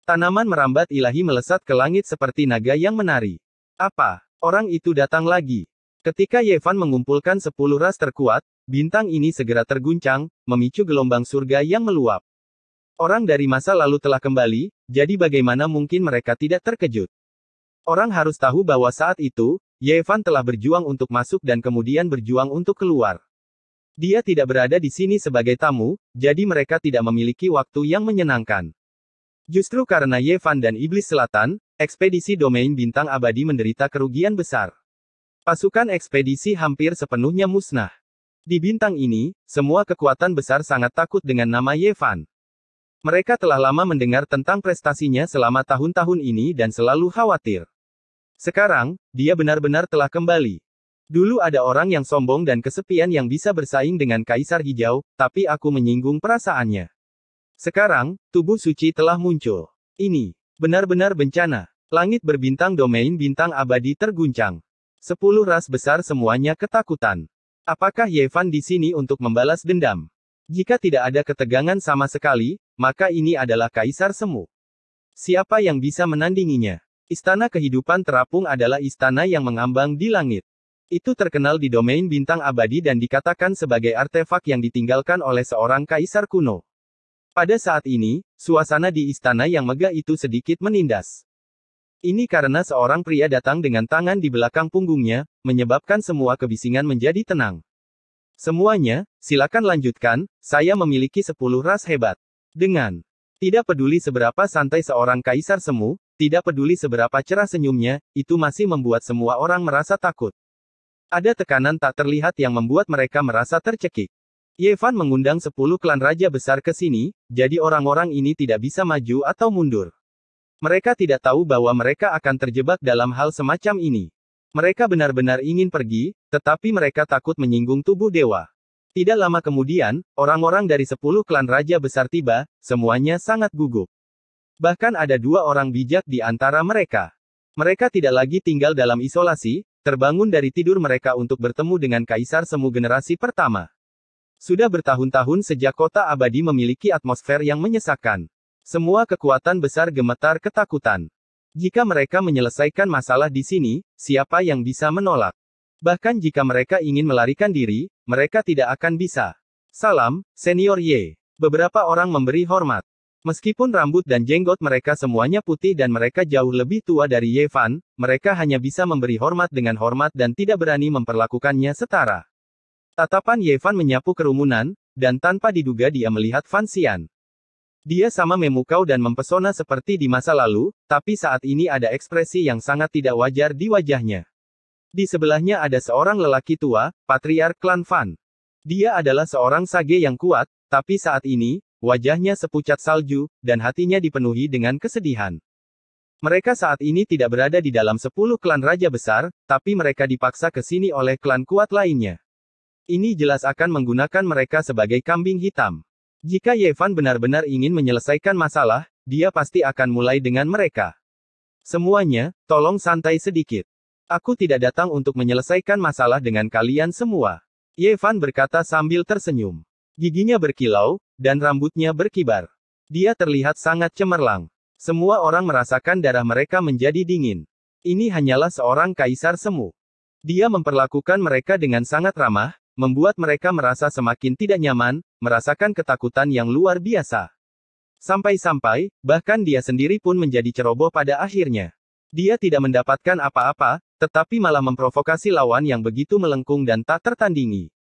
Tanaman merambat ilahi melesat ke langit seperti naga yang menari. Apa Orang itu datang lagi. Ketika Yevan mengumpulkan sepuluh ras terkuat, bintang ini segera terguncang, memicu gelombang surga yang meluap. Orang dari masa lalu telah kembali, jadi bagaimana mungkin mereka tidak terkejut? Orang harus tahu bahwa saat itu, Yevan telah berjuang untuk masuk dan kemudian berjuang untuk keluar. Dia tidak berada di sini sebagai tamu, jadi mereka tidak memiliki waktu yang menyenangkan. Justru karena Yevan dan Iblis Selatan, Ekspedisi domain bintang abadi menderita kerugian besar. Pasukan ekspedisi hampir sepenuhnya musnah. Di bintang ini, semua kekuatan besar sangat takut dengan nama Yevan. Mereka telah lama mendengar tentang prestasinya selama tahun-tahun ini dan selalu khawatir. Sekarang, dia benar-benar telah kembali. Dulu ada orang yang sombong dan kesepian yang bisa bersaing dengan Kaisar Hijau, tapi aku menyinggung perasaannya. Sekarang, tubuh suci telah muncul. Ini, Benar-benar bencana. Langit berbintang domain bintang abadi terguncang. Sepuluh ras besar semuanya ketakutan. Apakah Yevan di sini untuk membalas dendam? Jika tidak ada ketegangan sama sekali, maka ini adalah kaisar semu. Siapa yang bisa menandinginya? Istana kehidupan terapung adalah istana yang mengambang di langit. Itu terkenal di domain bintang abadi dan dikatakan sebagai artefak yang ditinggalkan oleh seorang kaisar kuno. Pada saat ini, suasana di istana yang megah itu sedikit menindas. Ini karena seorang pria datang dengan tangan di belakang punggungnya, menyebabkan semua kebisingan menjadi tenang. Semuanya, silakan lanjutkan, saya memiliki sepuluh ras hebat. Dengan tidak peduli seberapa santai seorang kaisar semu, tidak peduli seberapa cerah senyumnya, itu masih membuat semua orang merasa takut. Ada tekanan tak terlihat yang membuat mereka merasa tercekik. Yevan mengundang 10 klan raja besar ke sini, jadi orang-orang ini tidak bisa maju atau mundur. Mereka tidak tahu bahwa mereka akan terjebak dalam hal semacam ini. Mereka benar-benar ingin pergi, tetapi mereka takut menyinggung tubuh dewa. Tidak lama kemudian, orang-orang dari 10 klan raja besar tiba, semuanya sangat gugup. Bahkan ada dua orang bijak di antara mereka. Mereka tidak lagi tinggal dalam isolasi, terbangun dari tidur mereka untuk bertemu dengan kaisar semu generasi pertama. Sudah bertahun-tahun sejak kota abadi memiliki atmosfer yang menyesakkan. Semua kekuatan besar gemetar ketakutan. Jika mereka menyelesaikan masalah di sini, siapa yang bisa menolak? Bahkan jika mereka ingin melarikan diri, mereka tidak akan bisa. Salam, Senior Ye. Beberapa orang memberi hormat. Meskipun rambut dan jenggot mereka semuanya putih dan mereka jauh lebih tua dari Ye Fan, mereka hanya bisa memberi hormat dengan hormat dan tidak berani memperlakukannya setara. Tatapan Yevan menyapu kerumunan, dan tanpa diduga dia melihat Fan Xian. Dia sama memukau dan mempesona seperti di masa lalu, tapi saat ini ada ekspresi yang sangat tidak wajar di wajahnya. Di sebelahnya ada seorang lelaki tua, patriar klan Fan. Dia adalah seorang sage yang kuat, tapi saat ini, wajahnya sepucat salju, dan hatinya dipenuhi dengan kesedihan. Mereka saat ini tidak berada di dalam sepuluh klan raja besar, tapi mereka dipaksa ke sini oleh klan kuat lainnya. Ini jelas akan menggunakan mereka sebagai kambing hitam. Jika Yevan benar-benar ingin menyelesaikan masalah, dia pasti akan mulai dengan mereka. Semuanya, tolong santai sedikit. Aku tidak datang untuk menyelesaikan masalah dengan kalian semua. Yevan berkata sambil tersenyum. Giginya berkilau, dan rambutnya berkibar. Dia terlihat sangat cemerlang. Semua orang merasakan darah mereka menjadi dingin. Ini hanyalah seorang kaisar semu. Dia memperlakukan mereka dengan sangat ramah, membuat mereka merasa semakin tidak nyaman, merasakan ketakutan yang luar biasa. Sampai-sampai, bahkan dia sendiri pun menjadi ceroboh pada akhirnya. Dia tidak mendapatkan apa-apa, tetapi malah memprovokasi lawan yang begitu melengkung dan tak tertandingi.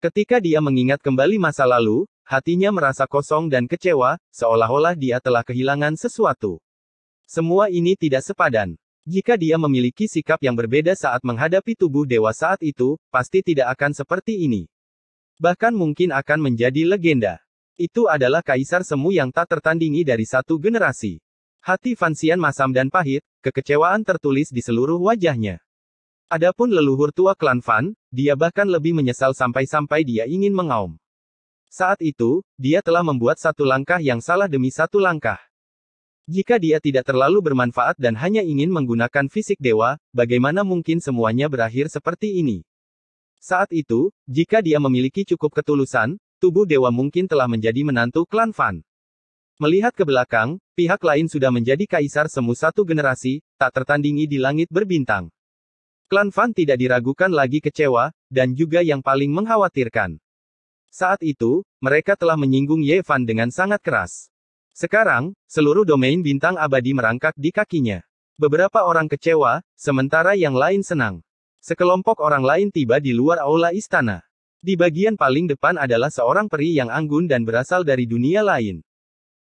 Ketika dia mengingat kembali masa lalu, hatinya merasa kosong dan kecewa, seolah-olah dia telah kehilangan sesuatu. Semua ini tidak sepadan. Jika dia memiliki sikap yang berbeda saat menghadapi tubuh dewa saat itu, pasti tidak akan seperti ini. Bahkan mungkin akan menjadi legenda. Itu adalah kaisar semu yang tak tertandingi dari satu generasi. Hati Fansian masam dan pahit, kekecewaan tertulis di seluruh wajahnya. Adapun leluhur tua klan Fan, dia bahkan lebih menyesal sampai-sampai dia ingin mengaum. Saat itu, dia telah membuat satu langkah yang salah demi satu langkah. Jika dia tidak terlalu bermanfaat dan hanya ingin menggunakan fisik dewa, bagaimana mungkin semuanya berakhir seperti ini? Saat itu, jika dia memiliki cukup ketulusan, tubuh dewa mungkin telah menjadi menantu klan Fan. Melihat ke belakang, pihak lain sudah menjadi kaisar semu satu generasi, tak tertandingi di langit berbintang. Klan Fan tidak diragukan lagi kecewa, dan juga yang paling mengkhawatirkan. Saat itu, mereka telah menyinggung Ye Fan dengan sangat keras. Sekarang, seluruh domain bintang abadi merangkak di kakinya. Beberapa orang kecewa, sementara yang lain senang. Sekelompok orang lain tiba di luar aula istana. Di bagian paling depan adalah seorang peri yang anggun dan berasal dari dunia lain.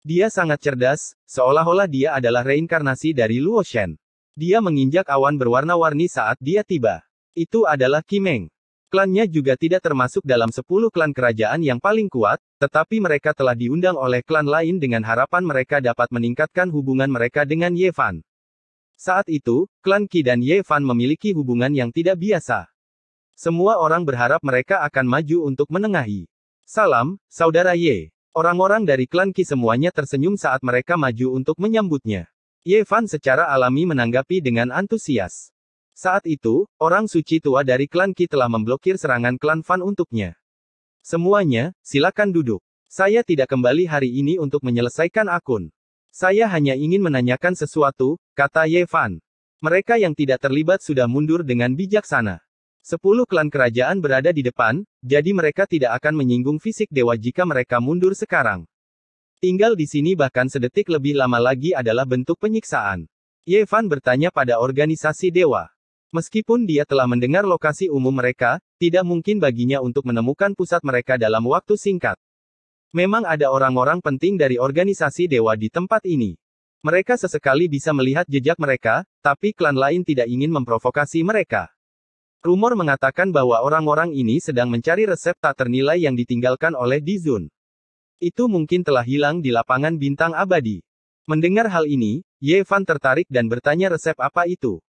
Dia sangat cerdas, seolah-olah dia adalah reinkarnasi dari Luo Shen. Dia menginjak awan berwarna-warni saat dia tiba. Itu adalah Kimeng. Klannya juga tidak termasuk dalam 10 klan kerajaan yang paling kuat, tetapi mereka telah diundang oleh klan lain dengan harapan mereka dapat meningkatkan hubungan mereka dengan Yevan. Saat itu, klan Ki dan Yevan memiliki hubungan yang tidak biasa. Semua orang berharap mereka akan maju untuk menengahi. Salam, Saudara Ye. Orang-orang dari klan Ki semuanya tersenyum saat mereka maju untuk menyambutnya. Yevan secara alami menanggapi dengan antusias. Saat itu, orang suci tua dari klan Ki telah memblokir serangan klan Fan untuknya. Semuanya, silakan duduk. Saya tidak kembali hari ini untuk menyelesaikan akun. Saya hanya ingin menanyakan sesuatu, kata Ye Fan. Mereka yang tidak terlibat sudah mundur dengan bijaksana. Sepuluh klan kerajaan berada di depan, jadi mereka tidak akan menyinggung fisik dewa jika mereka mundur sekarang. Tinggal di sini bahkan sedetik lebih lama lagi adalah bentuk penyiksaan. Yevan bertanya pada organisasi dewa. Meskipun dia telah mendengar lokasi umum mereka, tidak mungkin baginya untuk menemukan pusat mereka dalam waktu singkat. Memang ada orang-orang penting dari organisasi dewa di tempat ini. Mereka sesekali bisa melihat jejak mereka, tapi klan lain tidak ingin memprovokasi mereka. Rumor mengatakan bahwa orang-orang ini sedang mencari resep tak ternilai yang ditinggalkan oleh Dizun. Itu mungkin telah hilang di lapangan bintang abadi. Mendengar hal ini, Yevan tertarik dan bertanya resep apa itu.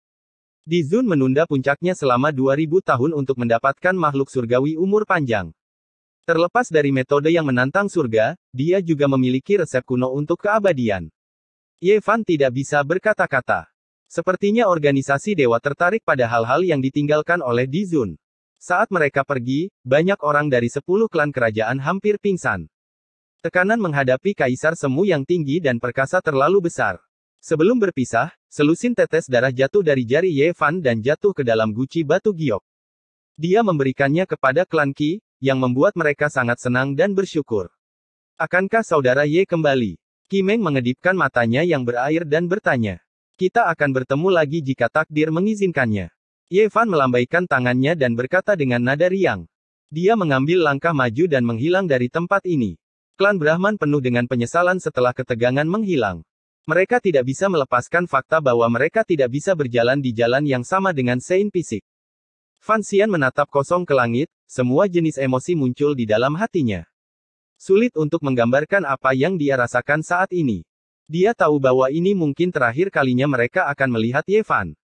Dizun menunda puncaknya selama 2000 tahun untuk mendapatkan makhluk surgawi umur panjang. Terlepas dari metode yang menantang surga, dia juga memiliki resep kuno untuk keabadian. Yevan tidak bisa berkata-kata. Sepertinya organisasi dewa tertarik pada hal-hal yang ditinggalkan oleh Dizun. Saat mereka pergi, banyak orang dari sepuluh klan kerajaan hampir pingsan. Tekanan menghadapi kaisar semu yang tinggi dan perkasa terlalu besar. Sebelum berpisah, selusin tetes darah jatuh dari jari Ye Fan dan jatuh ke dalam guci batu giok. Dia memberikannya kepada klan Ki, yang membuat mereka sangat senang dan bersyukur. Akankah saudara Ye kembali? Kimeng mengedipkan matanya yang berair dan bertanya. Kita akan bertemu lagi jika takdir mengizinkannya. Ye Fan melambaikan tangannya dan berkata dengan nada riang. Dia mengambil langkah maju dan menghilang dari tempat ini. Klan Brahman penuh dengan penyesalan setelah ketegangan menghilang. Mereka tidak bisa melepaskan fakta bahwa mereka tidak bisa berjalan di jalan yang sama dengan Saint Pisik. Van Xian menatap kosong ke langit, semua jenis emosi muncul di dalam hatinya. Sulit untuk menggambarkan apa yang dia rasakan saat ini. Dia tahu bahwa ini mungkin terakhir kalinya mereka akan melihat Yevan.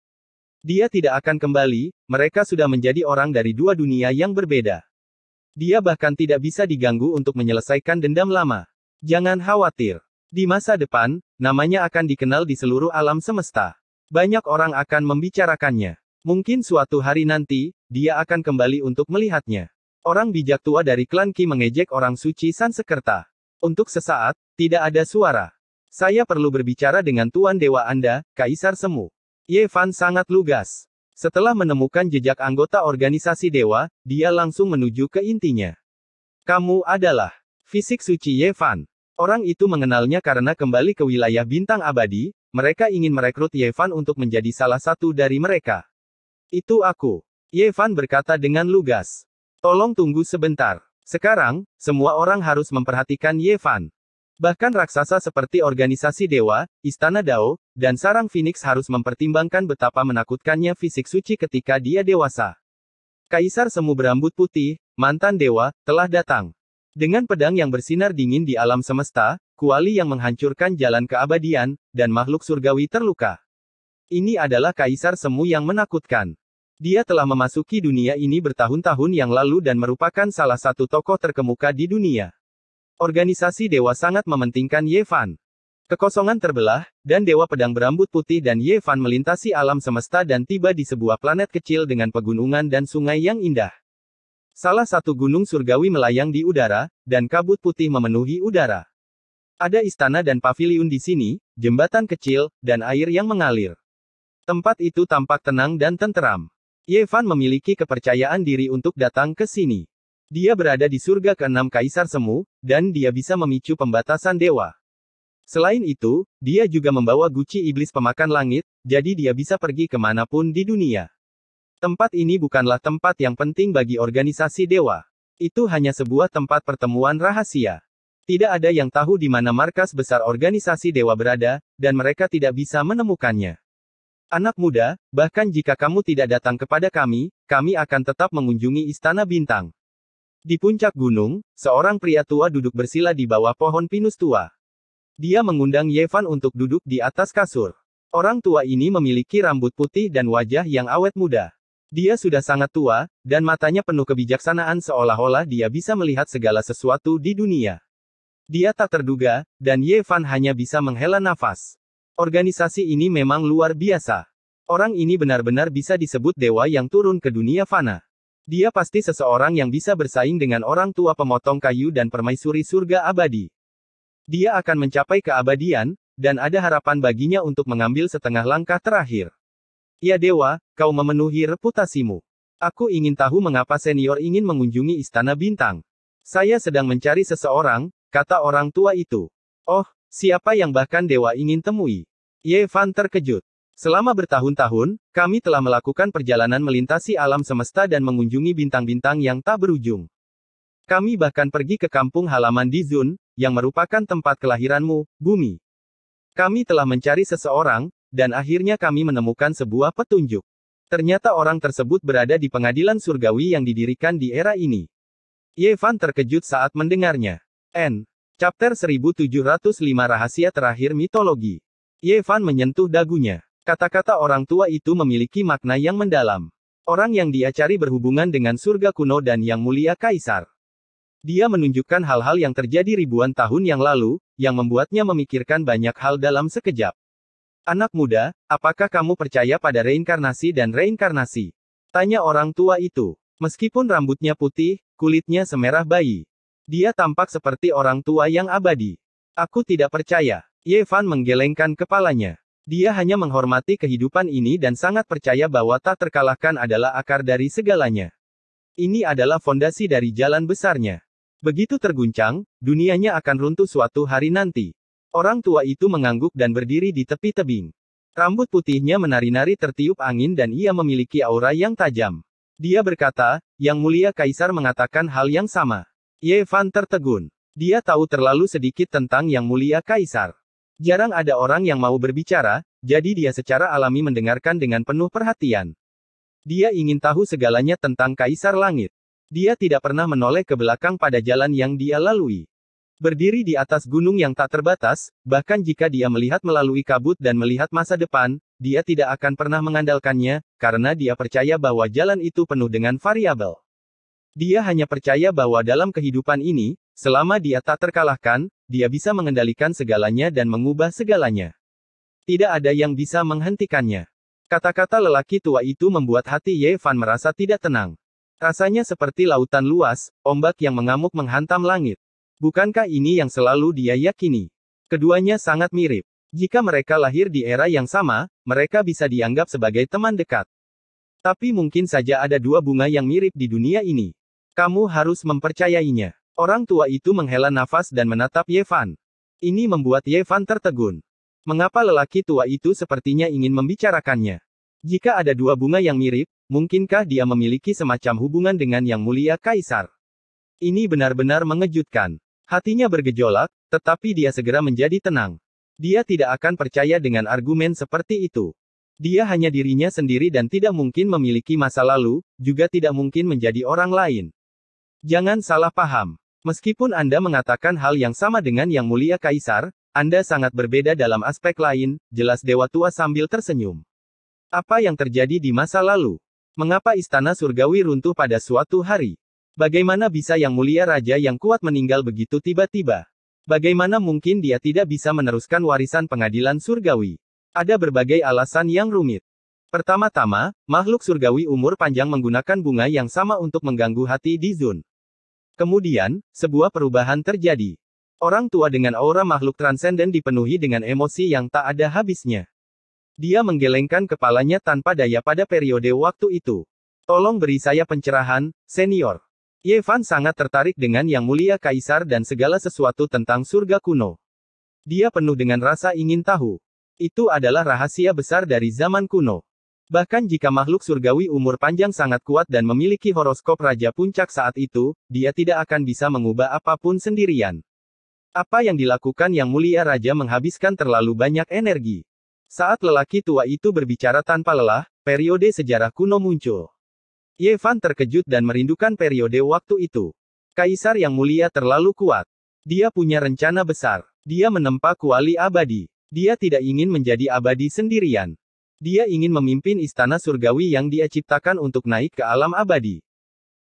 Dia tidak akan kembali, mereka sudah menjadi orang dari dua dunia yang berbeda. Dia bahkan tidak bisa diganggu untuk menyelesaikan dendam lama. Jangan khawatir. Di masa depan, Namanya akan dikenal di seluruh alam semesta. Banyak orang akan membicarakannya. Mungkin suatu hari nanti, dia akan kembali untuk melihatnya. Orang bijak tua dari klan Ki mengejek orang suci Sansekerta. Untuk sesaat, tidak ada suara. Saya perlu berbicara dengan Tuan Dewa Anda, Kaisar Semu. Ye Fan sangat lugas. Setelah menemukan jejak anggota organisasi dewa, dia langsung menuju ke intinya. Kamu adalah fisik suci Ye Fan. Orang itu mengenalnya karena kembali ke wilayah bintang abadi, mereka ingin merekrut Yevan untuk menjadi salah satu dari mereka. Itu aku. Yevan berkata dengan lugas. Tolong tunggu sebentar. Sekarang, semua orang harus memperhatikan Yevan. Bahkan raksasa seperti organisasi dewa, istana Dao, dan sarang Phoenix harus mempertimbangkan betapa menakutkannya fisik suci ketika dia dewasa. Kaisar Semu berambut putih, mantan dewa, telah datang. Dengan pedang yang bersinar dingin di alam semesta, kuali yang menghancurkan jalan keabadian, dan makhluk surgawi terluka. Ini adalah kaisar semu yang menakutkan. Dia telah memasuki dunia ini bertahun-tahun yang lalu dan merupakan salah satu tokoh terkemuka di dunia. Organisasi dewa sangat mementingkan Yevan. Kekosongan terbelah, dan dewa pedang berambut putih dan Yevan melintasi alam semesta dan tiba di sebuah planet kecil dengan pegunungan dan sungai yang indah. Salah satu gunung surgawi melayang di udara, dan kabut putih memenuhi udara. Ada istana dan paviliun di sini, jembatan kecil, dan air yang mengalir. Tempat itu tampak tenang dan tenteram. Yevan memiliki kepercayaan diri untuk datang ke sini. Dia berada di surga keenam kaisar semu, dan dia bisa memicu pembatasan dewa. Selain itu, dia juga membawa guci iblis pemakan langit, jadi dia bisa pergi kemanapun di dunia. Tempat ini bukanlah tempat yang penting bagi organisasi dewa. Itu hanya sebuah tempat pertemuan rahasia. Tidak ada yang tahu di mana markas besar organisasi dewa berada, dan mereka tidak bisa menemukannya. Anak muda, bahkan jika kamu tidak datang kepada kami, kami akan tetap mengunjungi istana bintang. Di puncak gunung, seorang pria tua duduk bersila di bawah pohon pinus tua. Dia mengundang Yevan untuk duduk di atas kasur. Orang tua ini memiliki rambut putih dan wajah yang awet muda. Dia sudah sangat tua, dan matanya penuh kebijaksanaan seolah-olah dia bisa melihat segala sesuatu di dunia. Dia tak terduga, dan Ye Fan hanya bisa menghela nafas. Organisasi ini memang luar biasa. Orang ini benar-benar bisa disebut dewa yang turun ke dunia fana. Dia pasti seseorang yang bisa bersaing dengan orang tua pemotong kayu dan permaisuri surga abadi. Dia akan mencapai keabadian, dan ada harapan baginya untuk mengambil setengah langkah terakhir. Ya dewa, kau memenuhi reputasimu. Aku ingin tahu mengapa senior ingin mengunjungi istana bintang. Saya sedang mencari seseorang, kata orang tua itu. Oh, siapa yang bahkan dewa ingin temui? Yevan terkejut. Selama bertahun-tahun, kami telah melakukan perjalanan melintasi alam semesta dan mengunjungi bintang-bintang yang tak berujung. Kami bahkan pergi ke kampung halaman di Zun, yang merupakan tempat kelahiranmu, bumi. Kami telah mencari seseorang, dan akhirnya kami menemukan sebuah petunjuk. Ternyata orang tersebut berada di pengadilan surgawi yang didirikan di era ini. Yevan terkejut saat mendengarnya. N. Chapter 1705 Rahasia Terakhir Mitologi. Yevan menyentuh dagunya. Kata-kata orang tua itu memiliki makna yang mendalam. Orang yang dia cari berhubungan dengan surga kuno dan yang mulia kaisar. Dia menunjukkan hal-hal yang terjadi ribuan tahun yang lalu, yang membuatnya memikirkan banyak hal dalam sekejap. Anak muda, apakah kamu percaya pada reinkarnasi dan reinkarnasi? Tanya orang tua itu. Meskipun rambutnya putih, kulitnya semerah bayi. Dia tampak seperti orang tua yang abadi. Aku tidak percaya. Yevan menggelengkan kepalanya. Dia hanya menghormati kehidupan ini dan sangat percaya bahwa tak terkalahkan adalah akar dari segalanya. Ini adalah fondasi dari jalan besarnya. Begitu terguncang, dunianya akan runtuh suatu hari nanti. Orang tua itu mengangguk dan berdiri di tepi tebing. Rambut putihnya menari-nari tertiup angin dan ia memiliki aura yang tajam. Dia berkata, Yang Mulia Kaisar mengatakan hal yang sama. Yevan tertegun. Dia tahu terlalu sedikit tentang Yang Mulia Kaisar. Jarang ada orang yang mau berbicara, jadi dia secara alami mendengarkan dengan penuh perhatian. Dia ingin tahu segalanya tentang Kaisar Langit. Dia tidak pernah menoleh ke belakang pada jalan yang dia lalui. Berdiri di atas gunung yang tak terbatas, bahkan jika dia melihat melalui kabut dan melihat masa depan, dia tidak akan pernah mengandalkannya, karena dia percaya bahwa jalan itu penuh dengan variabel. Dia hanya percaya bahwa dalam kehidupan ini, selama dia tak terkalahkan, dia bisa mengendalikan segalanya dan mengubah segalanya. Tidak ada yang bisa menghentikannya. Kata-kata lelaki tua itu membuat hati Yevan merasa tidak tenang. Rasanya seperti lautan luas, ombak yang mengamuk menghantam langit. Bukankah ini yang selalu dia yakini? Keduanya sangat mirip. Jika mereka lahir di era yang sama, mereka bisa dianggap sebagai teman dekat. Tapi mungkin saja ada dua bunga yang mirip di dunia ini. Kamu harus mempercayainya. Orang tua itu menghela nafas dan menatap Yevan. Ini membuat Yevan tertegun. Mengapa lelaki tua itu sepertinya ingin membicarakannya? Jika ada dua bunga yang mirip, mungkinkah dia memiliki semacam hubungan dengan Yang Mulia Kaisar? Ini benar-benar mengejutkan. Hatinya bergejolak, tetapi dia segera menjadi tenang. Dia tidak akan percaya dengan argumen seperti itu. Dia hanya dirinya sendiri dan tidak mungkin memiliki masa lalu, juga tidak mungkin menjadi orang lain. Jangan salah paham. Meskipun Anda mengatakan hal yang sama dengan Yang Mulia Kaisar, Anda sangat berbeda dalam aspek lain, jelas Dewa Tua sambil tersenyum. Apa yang terjadi di masa lalu? Mengapa Istana Surgawi runtuh pada suatu hari? Bagaimana bisa yang mulia raja yang kuat meninggal begitu tiba-tiba? Bagaimana mungkin dia tidak bisa meneruskan warisan pengadilan surgawi? Ada berbagai alasan yang rumit. Pertama-tama, makhluk surgawi umur panjang menggunakan bunga yang sama untuk mengganggu hati di Zun. Kemudian, sebuah perubahan terjadi. Orang tua dengan aura makhluk transenden dipenuhi dengan emosi yang tak ada habisnya. Dia menggelengkan kepalanya tanpa daya pada periode waktu itu. Tolong beri saya pencerahan, senior. Yevan sangat tertarik dengan Yang Mulia Kaisar dan segala sesuatu tentang surga kuno. Dia penuh dengan rasa ingin tahu. Itu adalah rahasia besar dari zaman kuno. Bahkan jika makhluk surgawi umur panjang sangat kuat dan memiliki horoskop Raja Puncak saat itu, dia tidak akan bisa mengubah apapun sendirian. Apa yang dilakukan Yang Mulia Raja menghabiskan terlalu banyak energi. Saat lelaki tua itu berbicara tanpa lelah, periode sejarah kuno muncul. Yevan terkejut dan merindukan periode waktu itu. Kaisar yang mulia terlalu kuat. Dia punya rencana besar. Dia menempa kuali abadi. Dia tidak ingin menjadi abadi sendirian. Dia ingin memimpin istana surgawi yang dia ciptakan untuk naik ke alam abadi.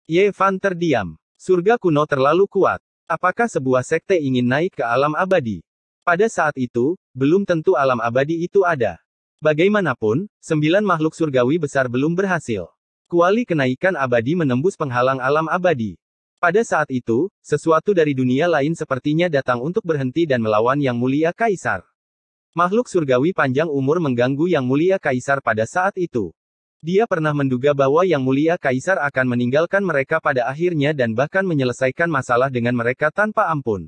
Yevan terdiam. Surga kuno terlalu kuat. Apakah sebuah sekte ingin naik ke alam abadi? Pada saat itu, belum tentu alam abadi itu ada. Bagaimanapun, sembilan makhluk surgawi besar belum berhasil. Kuali kenaikan abadi menembus penghalang alam abadi. Pada saat itu, sesuatu dari dunia lain sepertinya datang untuk berhenti dan melawan Yang Mulia Kaisar. Makhluk surgawi panjang umur mengganggu Yang Mulia Kaisar pada saat itu. Dia pernah menduga bahwa Yang Mulia Kaisar akan meninggalkan mereka pada akhirnya dan bahkan menyelesaikan masalah dengan mereka tanpa ampun.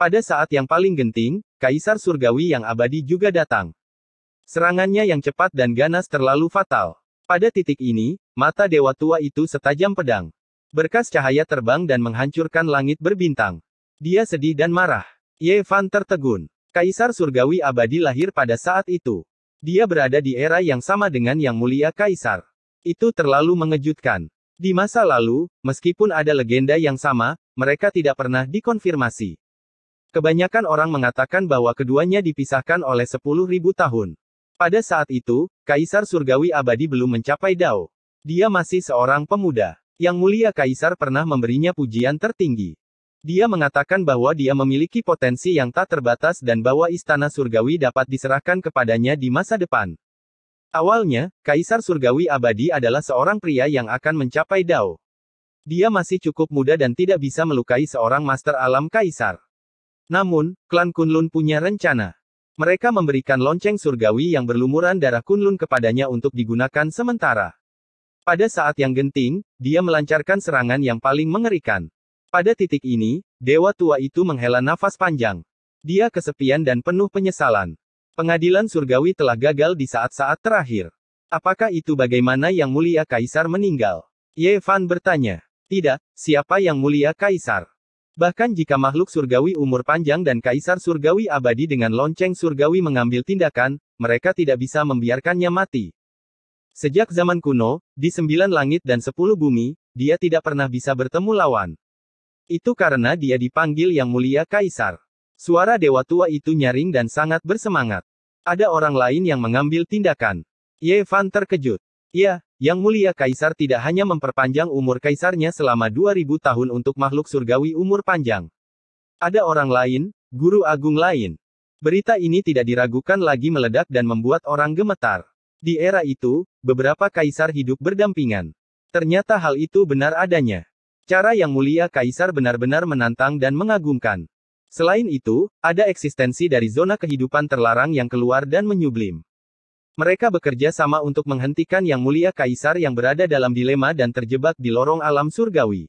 Pada saat yang paling genting, Kaisar Surgawi yang abadi juga datang. Serangannya yang cepat dan ganas terlalu fatal. Pada titik ini, Mata dewa tua itu setajam pedang. Berkas cahaya terbang dan menghancurkan langit berbintang. Dia sedih dan marah. Yevan tertegun. Kaisar Surgawi abadi lahir pada saat itu. Dia berada di era yang sama dengan yang mulia Kaisar. Itu terlalu mengejutkan. Di masa lalu, meskipun ada legenda yang sama, mereka tidak pernah dikonfirmasi. Kebanyakan orang mengatakan bahwa keduanya dipisahkan oleh 10.000 tahun. Pada saat itu, Kaisar Surgawi Abadi belum mencapai Dao. Dia masih seorang pemuda. Yang mulia Kaisar pernah memberinya pujian tertinggi. Dia mengatakan bahwa dia memiliki potensi yang tak terbatas dan bahwa istana surgawi dapat diserahkan kepadanya di masa depan. Awalnya, Kaisar Surgawi Abadi adalah seorang pria yang akan mencapai Dao. Dia masih cukup muda dan tidak bisa melukai seorang master alam Kaisar. Namun, klan Kunlun punya rencana. Mereka memberikan lonceng surgawi yang berlumuran darah Kunlun kepadanya untuk digunakan sementara. Pada saat yang genting, dia melancarkan serangan yang paling mengerikan. Pada titik ini, dewa tua itu menghela nafas panjang. Dia kesepian dan penuh penyesalan. Pengadilan surgawi telah gagal di saat-saat terakhir. Apakah itu bagaimana yang mulia kaisar meninggal? Yefan bertanya. Tidak, siapa yang mulia kaisar? Bahkan jika makhluk surgawi umur panjang dan kaisar surgawi abadi dengan lonceng surgawi mengambil tindakan, mereka tidak bisa membiarkannya mati. Sejak zaman kuno, di sembilan langit dan sepuluh bumi, dia tidak pernah bisa bertemu lawan. Itu karena dia dipanggil Yang Mulia Kaisar. Suara dewa tua itu nyaring dan sangat bersemangat. Ada orang lain yang mengambil tindakan. Yevan terkejut. Ya, Yang Mulia Kaisar tidak hanya memperpanjang umur kaisarnya selama 2000 tahun untuk makhluk surgawi umur panjang. Ada orang lain, guru agung lain. Berita ini tidak diragukan lagi meledak dan membuat orang gemetar. Di era itu, Beberapa kaisar hidup berdampingan. Ternyata hal itu benar adanya. Cara yang mulia kaisar benar-benar menantang dan mengagumkan. Selain itu, ada eksistensi dari zona kehidupan terlarang yang keluar dan menyublim. Mereka bekerja sama untuk menghentikan yang mulia kaisar yang berada dalam dilema dan terjebak di lorong alam surgawi.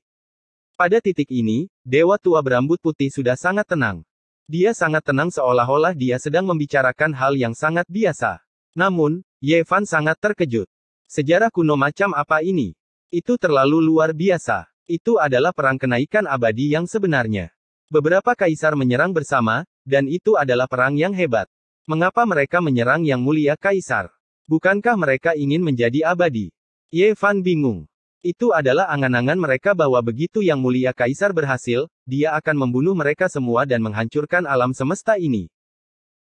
Pada titik ini, dewa tua berambut putih sudah sangat tenang. Dia sangat tenang seolah-olah dia sedang membicarakan hal yang sangat biasa. Namun, Yevan sangat terkejut. Sejarah kuno macam apa ini? Itu terlalu luar biasa. Itu adalah perang kenaikan abadi yang sebenarnya. Beberapa kaisar menyerang bersama, dan itu adalah perang yang hebat. Mengapa mereka menyerang yang mulia kaisar? Bukankah mereka ingin menjadi abadi? Yevan bingung. Itu adalah angan-angan mereka bahwa begitu yang mulia kaisar berhasil, dia akan membunuh mereka semua dan menghancurkan alam semesta ini.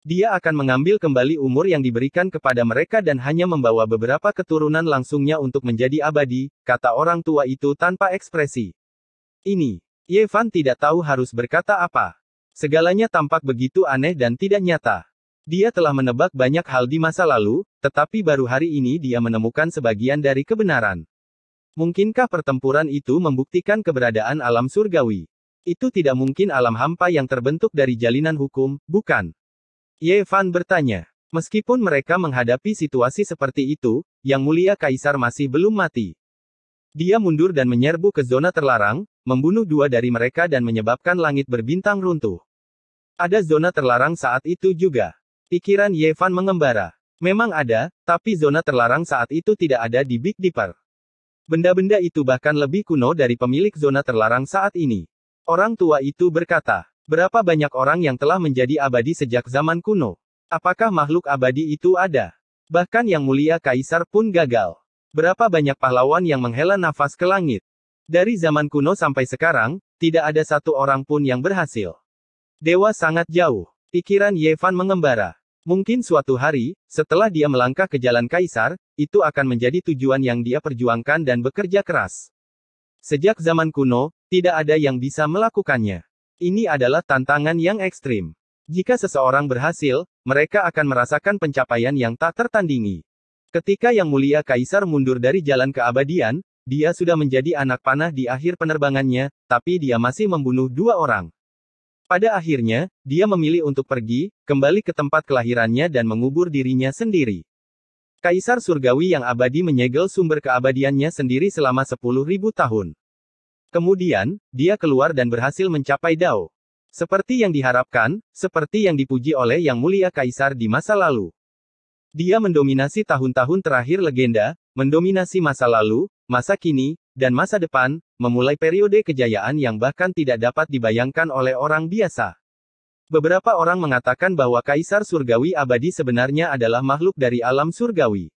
Dia akan mengambil kembali umur yang diberikan kepada mereka dan hanya membawa beberapa keturunan langsungnya untuk menjadi abadi, kata orang tua itu tanpa ekspresi. Ini, Yevan tidak tahu harus berkata apa. Segalanya tampak begitu aneh dan tidak nyata. Dia telah menebak banyak hal di masa lalu, tetapi baru hari ini dia menemukan sebagian dari kebenaran. Mungkinkah pertempuran itu membuktikan keberadaan alam surgawi? Itu tidak mungkin alam hampa yang terbentuk dari jalinan hukum, bukan? Ye Fan bertanya. Meskipun mereka menghadapi situasi seperti itu, Yang Mulia Kaisar masih belum mati. Dia mundur dan menyerbu ke zona terlarang, membunuh dua dari mereka dan menyebabkan langit berbintang runtuh. Ada zona terlarang saat itu juga. Pikiran Yevan mengembara. Memang ada, tapi zona terlarang saat itu tidak ada di Big Dipper. Benda-benda itu bahkan lebih kuno dari pemilik zona terlarang saat ini. Orang tua itu berkata, Berapa banyak orang yang telah menjadi abadi sejak zaman kuno? Apakah makhluk abadi itu ada? Bahkan yang mulia kaisar pun gagal. Berapa banyak pahlawan yang menghela nafas ke langit? Dari zaman kuno sampai sekarang, tidak ada satu orang pun yang berhasil. Dewa sangat jauh. Pikiran Yevan mengembara. Mungkin suatu hari, setelah dia melangkah ke jalan kaisar, itu akan menjadi tujuan yang dia perjuangkan dan bekerja keras. Sejak zaman kuno, tidak ada yang bisa melakukannya. Ini adalah tantangan yang ekstrim. Jika seseorang berhasil, mereka akan merasakan pencapaian yang tak tertandingi. Ketika Yang Mulia Kaisar mundur dari jalan keabadian, dia sudah menjadi anak panah di akhir penerbangannya, tapi dia masih membunuh dua orang. Pada akhirnya, dia memilih untuk pergi, kembali ke tempat kelahirannya dan mengubur dirinya sendiri. Kaisar Surgawi yang abadi menyegel sumber keabadiannya sendiri selama 10.000 tahun. Kemudian, dia keluar dan berhasil mencapai Dao. Seperti yang diharapkan, seperti yang dipuji oleh Yang Mulia Kaisar di masa lalu. Dia mendominasi tahun-tahun terakhir legenda, mendominasi masa lalu, masa kini, dan masa depan, memulai periode kejayaan yang bahkan tidak dapat dibayangkan oleh orang biasa. Beberapa orang mengatakan bahwa Kaisar Surgawi abadi sebenarnya adalah makhluk dari alam surgawi.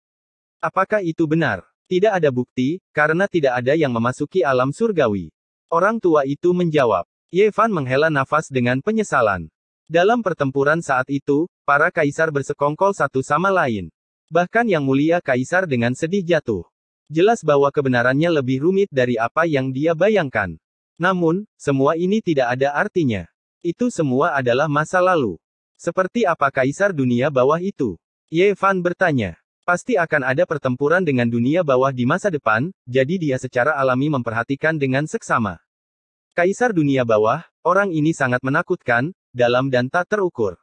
Apakah itu benar? Tidak ada bukti, karena tidak ada yang memasuki alam surgawi. Orang tua itu menjawab. Yevan menghela nafas dengan penyesalan. Dalam pertempuran saat itu, para kaisar bersekongkol satu sama lain. Bahkan yang mulia kaisar dengan sedih jatuh. Jelas bahwa kebenarannya lebih rumit dari apa yang dia bayangkan. Namun, semua ini tidak ada artinya. Itu semua adalah masa lalu. Seperti apa kaisar dunia bawah itu? Yevan bertanya. Pasti akan ada pertempuran dengan dunia bawah di masa depan, jadi dia secara alami memperhatikan dengan seksama. Kaisar dunia bawah, orang ini sangat menakutkan, dalam dan tak terukur.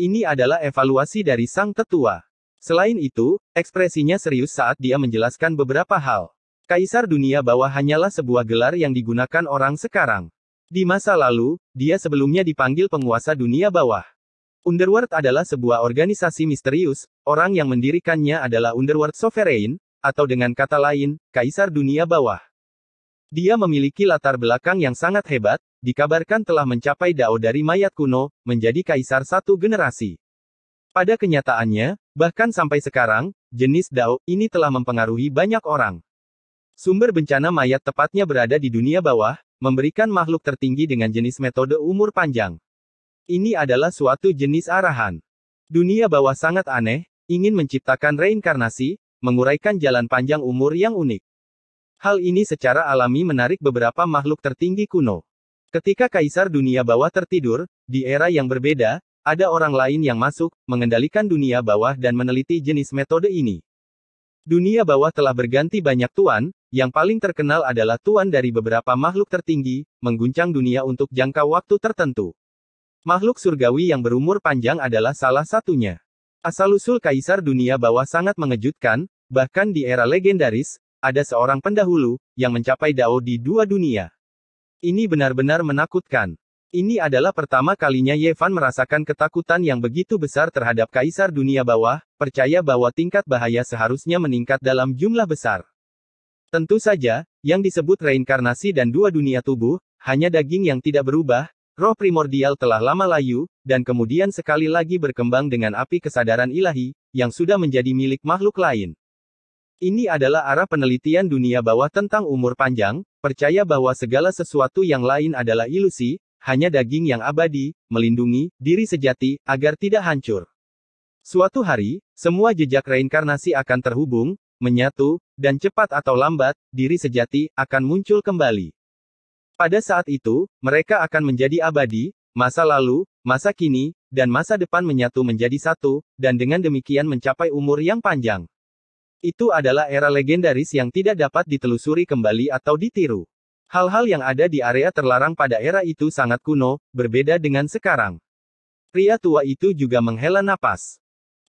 Ini adalah evaluasi dari sang tetua. Selain itu, ekspresinya serius saat dia menjelaskan beberapa hal. Kaisar dunia bawah hanyalah sebuah gelar yang digunakan orang sekarang. Di masa lalu, dia sebelumnya dipanggil penguasa dunia bawah. Underworld adalah sebuah organisasi misterius, orang yang mendirikannya adalah Underworld Sovereign, atau dengan kata lain, Kaisar Dunia Bawah. Dia memiliki latar belakang yang sangat hebat, dikabarkan telah mencapai dao dari mayat kuno, menjadi kaisar satu generasi. Pada kenyataannya, bahkan sampai sekarang, jenis dao ini telah mempengaruhi banyak orang. Sumber bencana mayat tepatnya berada di dunia bawah, memberikan makhluk tertinggi dengan jenis metode umur panjang. Ini adalah suatu jenis arahan. Dunia bawah sangat aneh, ingin menciptakan reinkarnasi, menguraikan jalan panjang umur yang unik. Hal ini secara alami menarik beberapa makhluk tertinggi kuno. Ketika kaisar dunia bawah tertidur, di era yang berbeda, ada orang lain yang masuk, mengendalikan dunia bawah dan meneliti jenis metode ini. Dunia bawah telah berganti banyak tuan, yang paling terkenal adalah tuan dari beberapa makhluk tertinggi, mengguncang dunia untuk jangka waktu tertentu. Makhluk surgawi yang berumur panjang adalah salah satunya. Asal-usul kaisar dunia bawah sangat mengejutkan, bahkan di era legendaris, ada seorang pendahulu, yang mencapai dao di dua dunia. Ini benar-benar menakutkan. Ini adalah pertama kalinya Yevan merasakan ketakutan yang begitu besar terhadap kaisar dunia bawah, percaya bahwa tingkat bahaya seharusnya meningkat dalam jumlah besar. Tentu saja, yang disebut reinkarnasi dan dua dunia tubuh, hanya daging yang tidak berubah, Roh primordial telah lama layu, dan kemudian sekali lagi berkembang dengan api kesadaran ilahi, yang sudah menjadi milik makhluk lain. Ini adalah arah penelitian dunia bawah tentang umur panjang, percaya bahwa segala sesuatu yang lain adalah ilusi, hanya daging yang abadi, melindungi diri sejati agar tidak hancur. Suatu hari, semua jejak reinkarnasi akan terhubung, menyatu, dan cepat atau lambat, diri sejati akan muncul kembali. Pada saat itu, mereka akan menjadi abadi, masa lalu, masa kini, dan masa depan menyatu menjadi satu, dan dengan demikian mencapai umur yang panjang. Itu adalah era legendaris yang tidak dapat ditelusuri kembali atau ditiru. Hal-hal yang ada di area terlarang pada era itu sangat kuno, berbeda dengan sekarang. Pria tua itu juga menghela napas.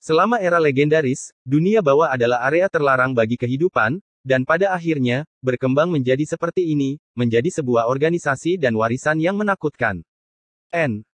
Selama era legendaris, dunia bawah adalah area terlarang bagi kehidupan, dan pada akhirnya, berkembang menjadi seperti ini, menjadi sebuah organisasi dan warisan yang menakutkan. N.